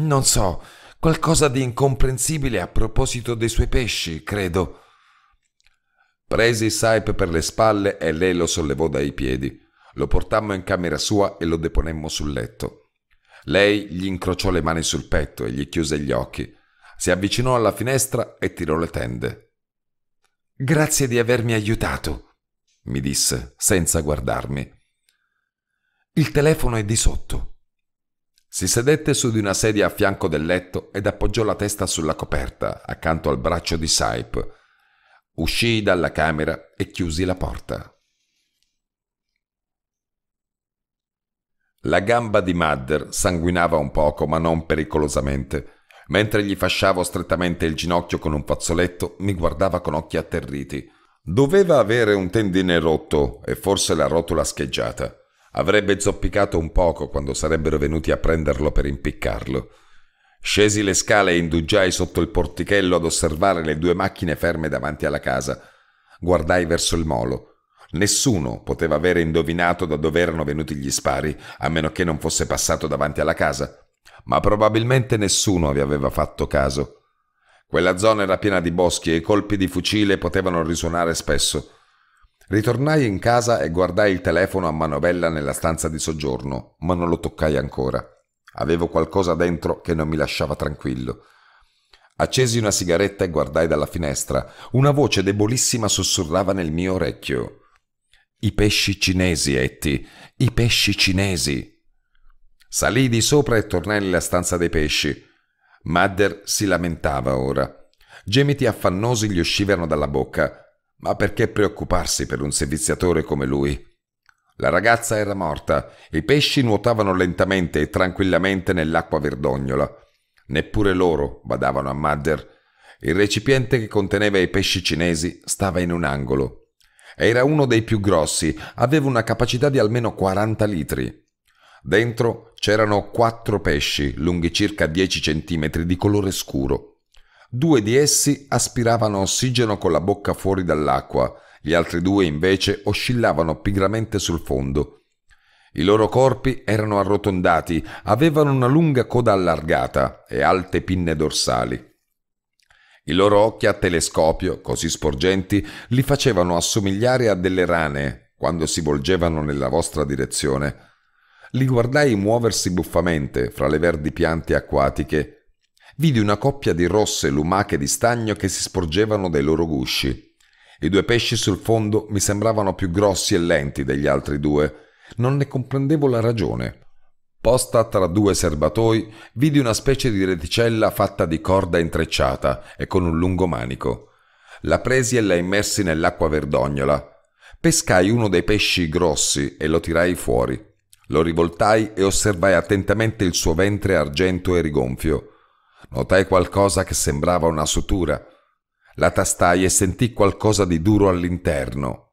A: Non so, qualcosa di incomprensibile a proposito dei suoi pesci, credo. Presi Saip per le spalle e lei lo sollevò dai piedi. Lo portammo in camera sua e lo deponemmo sul letto. Lei gli incrociò le mani sul petto e gli chiuse gli occhi. Si avvicinò alla finestra e tirò le tende. Grazie di avermi aiutato, mi disse, senza guardarmi. Il telefono è di sotto. Si sedette su di una sedia a fianco del letto ed appoggiò la testa sulla coperta, accanto al braccio di Saip. Uscii dalla camera e chiusi la porta. La gamba di Madder sanguinava un poco, ma non pericolosamente. Mentre gli fasciavo strettamente il ginocchio con un fazzoletto, mi guardava con occhi atterriti. Doveva avere un tendine rotto e forse la rotola scheggiata. Avrebbe zoppicato un poco quando sarebbero venuti a prenderlo per impiccarlo. Scesi le scale e indugiai sotto il portichello ad osservare le due macchine ferme davanti alla casa. Guardai verso il molo. Nessuno poteva avere indovinato da dove erano venuti gli spari, a meno che non fosse passato davanti alla casa. Ma probabilmente nessuno vi aveva fatto caso. Quella zona era piena di boschi e i colpi di fucile potevano risuonare spesso. Ritornai in casa e guardai il telefono a manovella nella stanza di soggiorno, ma non lo toccai ancora. Avevo qualcosa dentro che non mi lasciava tranquillo. Accesi una sigaretta e guardai dalla finestra. Una voce debolissima sussurrava nel mio orecchio. I pesci cinesi, Etty, i pesci cinesi. Salì di sopra e tornai nella stanza dei pesci. Madder si lamentava ora. Gemiti affannosi gli uscivano dalla bocca. Ma perché preoccuparsi per un seviziatore come lui? La ragazza era morta, i pesci nuotavano lentamente e tranquillamente nell'acqua verdognola. Neppure loro badavano a Madder. Il recipiente che conteneva i pesci cinesi stava in un angolo. Era uno dei più grossi, aveva una capacità di almeno 40 litri. Dentro c'erano quattro pesci lunghi circa 10 cm di colore scuro. Due di essi aspiravano ossigeno con la bocca fuori dall'acqua, gli altri due invece oscillavano pigramente sul fondo. I loro corpi erano arrotondati, avevano una lunga coda allargata e alte pinne dorsali. I loro occhi a telescopio, così sporgenti, li facevano assomigliare a delle rane quando si volgevano nella vostra direzione. Li guardai muoversi buffamente fra le verdi piante acquatiche vidi una coppia di rosse lumache di stagno che si sporgevano dai loro gusci. I due pesci sul fondo mi sembravano più grossi e lenti degli altri due. Non ne comprendevo la ragione. Posta tra due serbatoi, vidi una specie di reticella fatta di corda intrecciata e con un lungo manico. La presi e la immersi nell'acqua verdognola. Pescai uno dei pesci grossi e lo tirai fuori. Lo rivoltai e osservai attentamente il suo ventre argento e rigonfio. Notai qualcosa che sembrava una sutura. La tastai e sentì qualcosa di duro all'interno.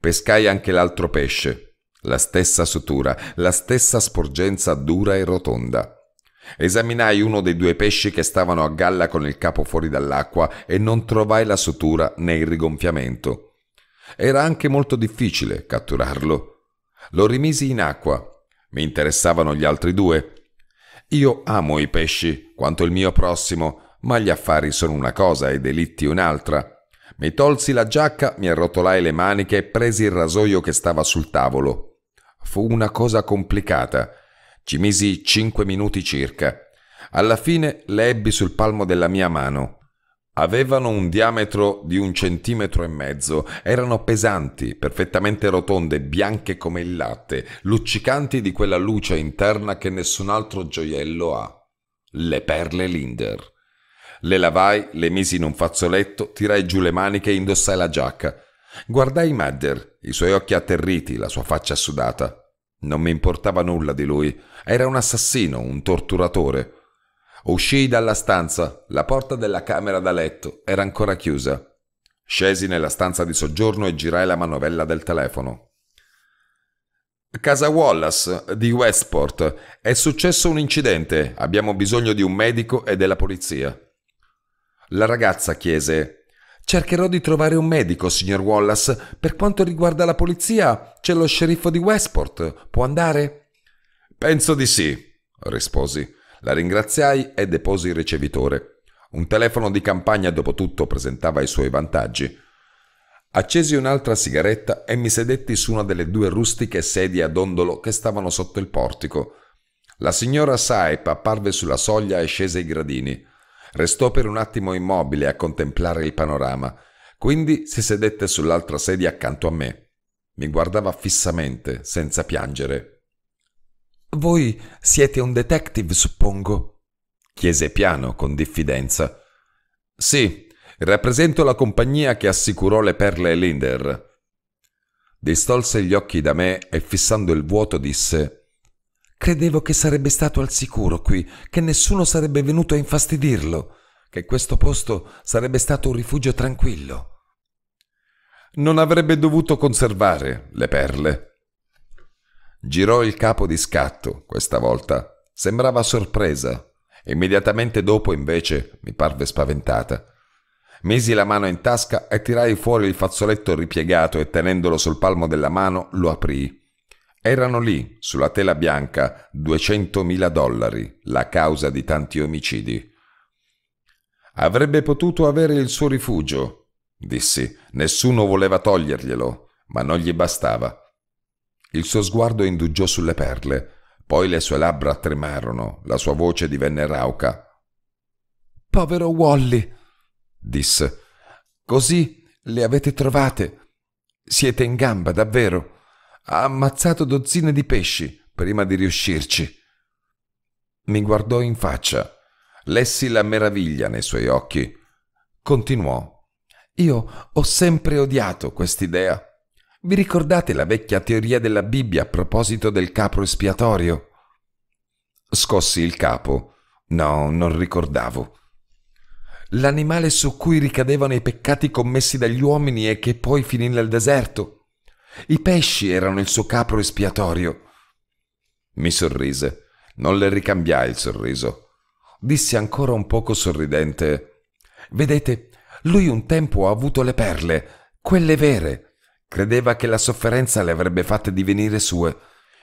A: Pescai anche l'altro pesce. La stessa sutura, la stessa sporgenza dura e rotonda. Esaminai uno dei due pesci che stavano a galla con il capo fuori dall'acqua e non trovai la sutura né il rigonfiamento. Era anche molto difficile catturarlo. Lo rimisi in acqua. Mi interessavano gli altri due. Io amo i pesci, quanto il mio prossimo, ma gli affari sono una cosa e i delitti un'altra. Mi tolsi la giacca, mi arrotolai le maniche e presi il rasoio che stava sul tavolo. Fu una cosa complicata. Ci misi cinque minuti circa. Alla fine le ebbi sul palmo della mia mano. Avevano un diametro di un centimetro e mezzo, erano pesanti, perfettamente rotonde, bianche come il latte, luccicanti di quella luce interna che nessun altro gioiello ha. Le perle Linder. Le lavai, le misi in un fazzoletto, tirai giù le maniche e indossai la giacca. Guardai Madder, i suoi occhi atterriti, la sua faccia sudata. Non mi importava nulla di lui. Era un assassino, un torturatore. Uscii dalla stanza. La porta della camera da letto era ancora chiusa. Scesi nella stanza di soggiorno e girai la manovella del telefono. Casa Wallace di Westport. È successo un incidente. Abbiamo bisogno di un medico e della polizia. La ragazza chiese: Cercherò di trovare un medico, signor Wallace. Per quanto riguarda la polizia, c'è lo sceriffo di Westport. Può andare? Penso di sì, risposi. La ringraziai e deposi il ricevitore. Un telefono di campagna, dopo tutto, presentava i suoi vantaggi. Accesi un'altra sigaretta e mi sedetti su una delle due rustiche sedie a dondolo che stavano sotto il portico. La signora Saip apparve sulla soglia e scese i gradini. Restò per un attimo immobile a contemplare il panorama, quindi si sedette sull'altra sedia accanto a me. Mi guardava fissamente, senza piangere. Voi siete un detective, suppongo? chiese piano con diffidenza. Sì, rappresento la compagnia che assicurò le perle Linder. Distolse gli occhi da me e fissando il vuoto disse Credevo che sarebbe stato al sicuro qui, che nessuno sarebbe venuto a infastidirlo, che questo posto sarebbe stato un rifugio tranquillo. Non avrebbe dovuto conservare le perle, Girò il capo di scatto, questa volta. Sembrava sorpresa. Immediatamente dopo, invece, mi parve spaventata. Misi la mano in tasca e tirai fuori il fazzoletto ripiegato e tenendolo sul palmo della mano lo aprii. Erano lì, sulla tela bianca, 200.000 dollari, la causa di tanti omicidi. Avrebbe potuto avere il suo rifugio, dissi. Nessuno voleva toglierglielo, ma non gli bastava. Il suo sguardo indugiò sulle perle, poi le sue labbra tremarono, la sua voce divenne rauca. Povero Wally, disse. Così le avete trovate. Siete in gamba, davvero. Ha ammazzato dozzine di pesci prima di riuscirci. Mi guardò in faccia. Lessi la meraviglia nei suoi occhi. Continuò. Io ho sempre odiato quest'idea. Vi ricordate la vecchia teoria della Bibbia a proposito del capro espiatorio? Scossi il capo. No, non ricordavo. L'animale su cui ricadevano i peccati commessi dagli uomini e che poi finì nel deserto. I pesci erano il suo capro espiatorio. Mi sorrise. Non le ricambiai il sorriso. Disse ancora un poco sorridente: Vedete, lui un tempo ha avuto le perle, quelle vere, Credeva che la sofferenza le avrebbe fatte divenire sue,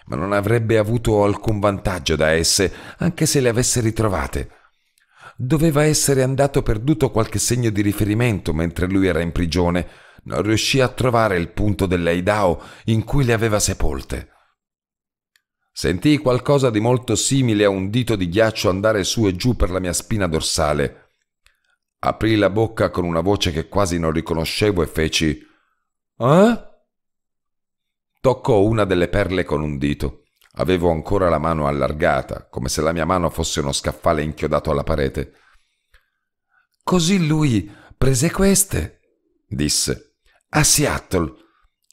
A: ma non avrebbe avuto alcun vantaggio da esse, anche se le avesse ritrovate. Doveva essere andato perduto qualche segno di riferimento mentre lui era in prigione, non riuscì a trovare il punto dell'Aidao in cui le aveva sepolte. Sentì qualcosa di molto simile a un dito di ghiaccio andare su e giù per la mia spina dorsale. Aprì la bocca con una voce che quasi non riconoscevo e feci eh? Toccò una delle perle con un dito. Avevo ancora la mano allargata, come se la mia mano fosse uno scaffale inchiodato alla parete. Così lui prese queste, disse. A Seattle.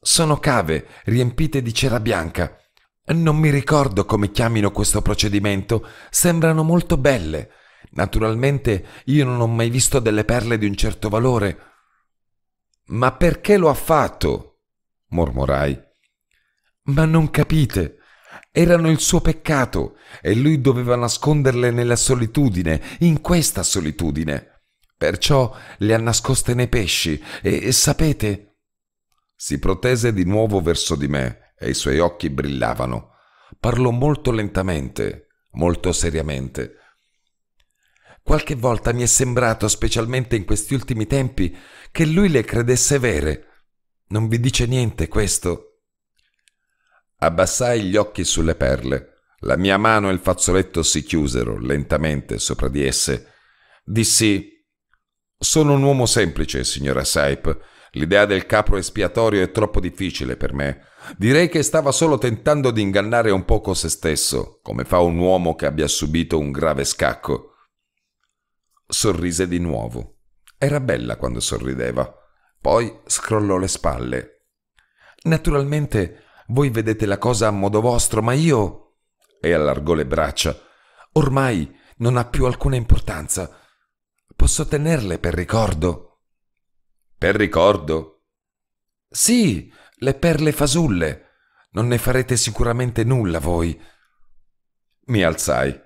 A: Sono cave riempite di cera bianca. Non mi ricordo come chiamino questo procedimento, sembrano molto belle. Naturalmente io non ho mai visto delle perle di un certo valore, ma perché lo ha fatto? mormorai. Ma non capite. Erano il suo peccato e lui doveva nasconderle nella solitudine, in questa solitudine. Perciò le ha nascoste nei pesci e, e sapete? Si protese di nuovo verso di me e i suoi occhi brillavano. Parlò molto lentamente, molto seriamente Qualche volta mi è sembrato, specialmente in questi ultimi tempi, che lui le credesse vere. Non vi dice niente questo? Abbassai gli occhi sulle perle. La mia mano e il fazzoletto si chiusero lentamente sopra di esse. Dissi: Sono un uomo semplice, signora Saip. L'idea del capro espiatorio è troppo difficile per me. Direi che stava solo tentando di ingannare un poco se stesso, come fa un uomo che abbia subito un grave scacco. Sorrise di nuovo. Era bella quando sorrideva. Poi scrollò le spalle. Naturalmente voi vedete la cosa a modo vostro, ma io... E allargò le braccia. Ormai non ha più alcuna importanza. Posso tenerle per ricordo. Per ricordo? Sì, le perle fasulle. Non ne farete sicuramente nulla voi. Mi alzai.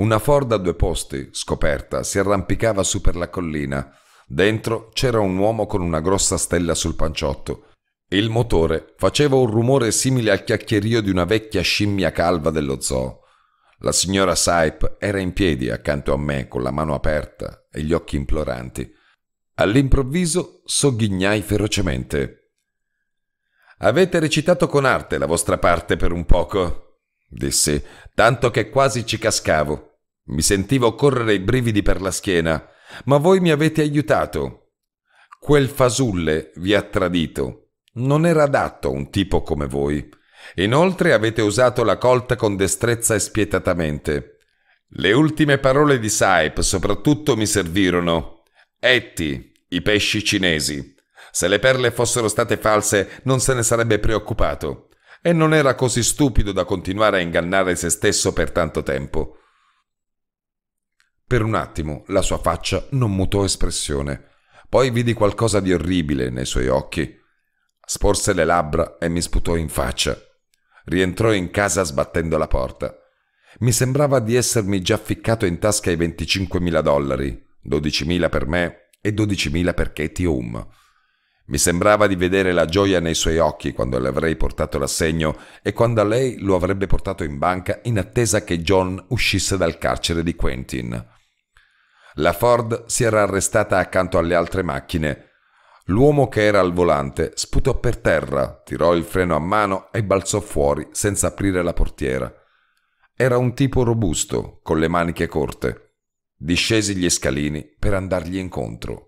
A: Una Ford a due posti, scoperta, si arrampicava su per la collina. Dentro c'era un uomo con una grossa stella sul panciotto. Il motore faceva un rumore simile al chiacchierio di una vecchia scimmia calva dello zoo. La signora Saip era in piedi accanto a me con la mano aperta e gli occhi imploranti. All'improvviso sogghignai ferocemente. Avete recitato con arte la vostra parte per un poco, dissi, tanto che quasi ci cascavo. Mi sentivo correre i brividi per la schiena, ma voi mi avete aiutato. Quel fasulle vi ha tradito. Non era adatto a un tipo come voi. Inoltre avete usato la colta con destrezza e spietatamente. Le ultime parole di Saip soprattutto mi servirono. Etti, i pesci cinesi. Se le perle fossero state false non se ne sarebbe preoccupato. E non era così stupido da continuare a ingannare se stesso per tanto tempo. Per un attimo la sua faccia non mutò espressione, poi vidi qualcosa di orribile nei suoi occhi. Sporse le labbra e mi sputò in faccia. Rientrò in casa sbattendo la porta. Mi sembrava di essermi già ficcato in tasca i 25.000 dollari, 12.000 per me e 12.000 per Katie Home. Mi sembrava di vedere la gioia nei suoi occhi quando le avrei portato l'assegno e quando a lei lo avrebbe portato in banca in attesa che John uscisse dal carcere di Quentin. La Ford si era arrestata accanto alle altre macchine. L'uomo che era al volante sputò per terra, tirò il freno a mano e balzò fuori senza aprire la portiera. Era un tipo robusto, con le maniche corte. Discesi gli scalini per andargli incontro.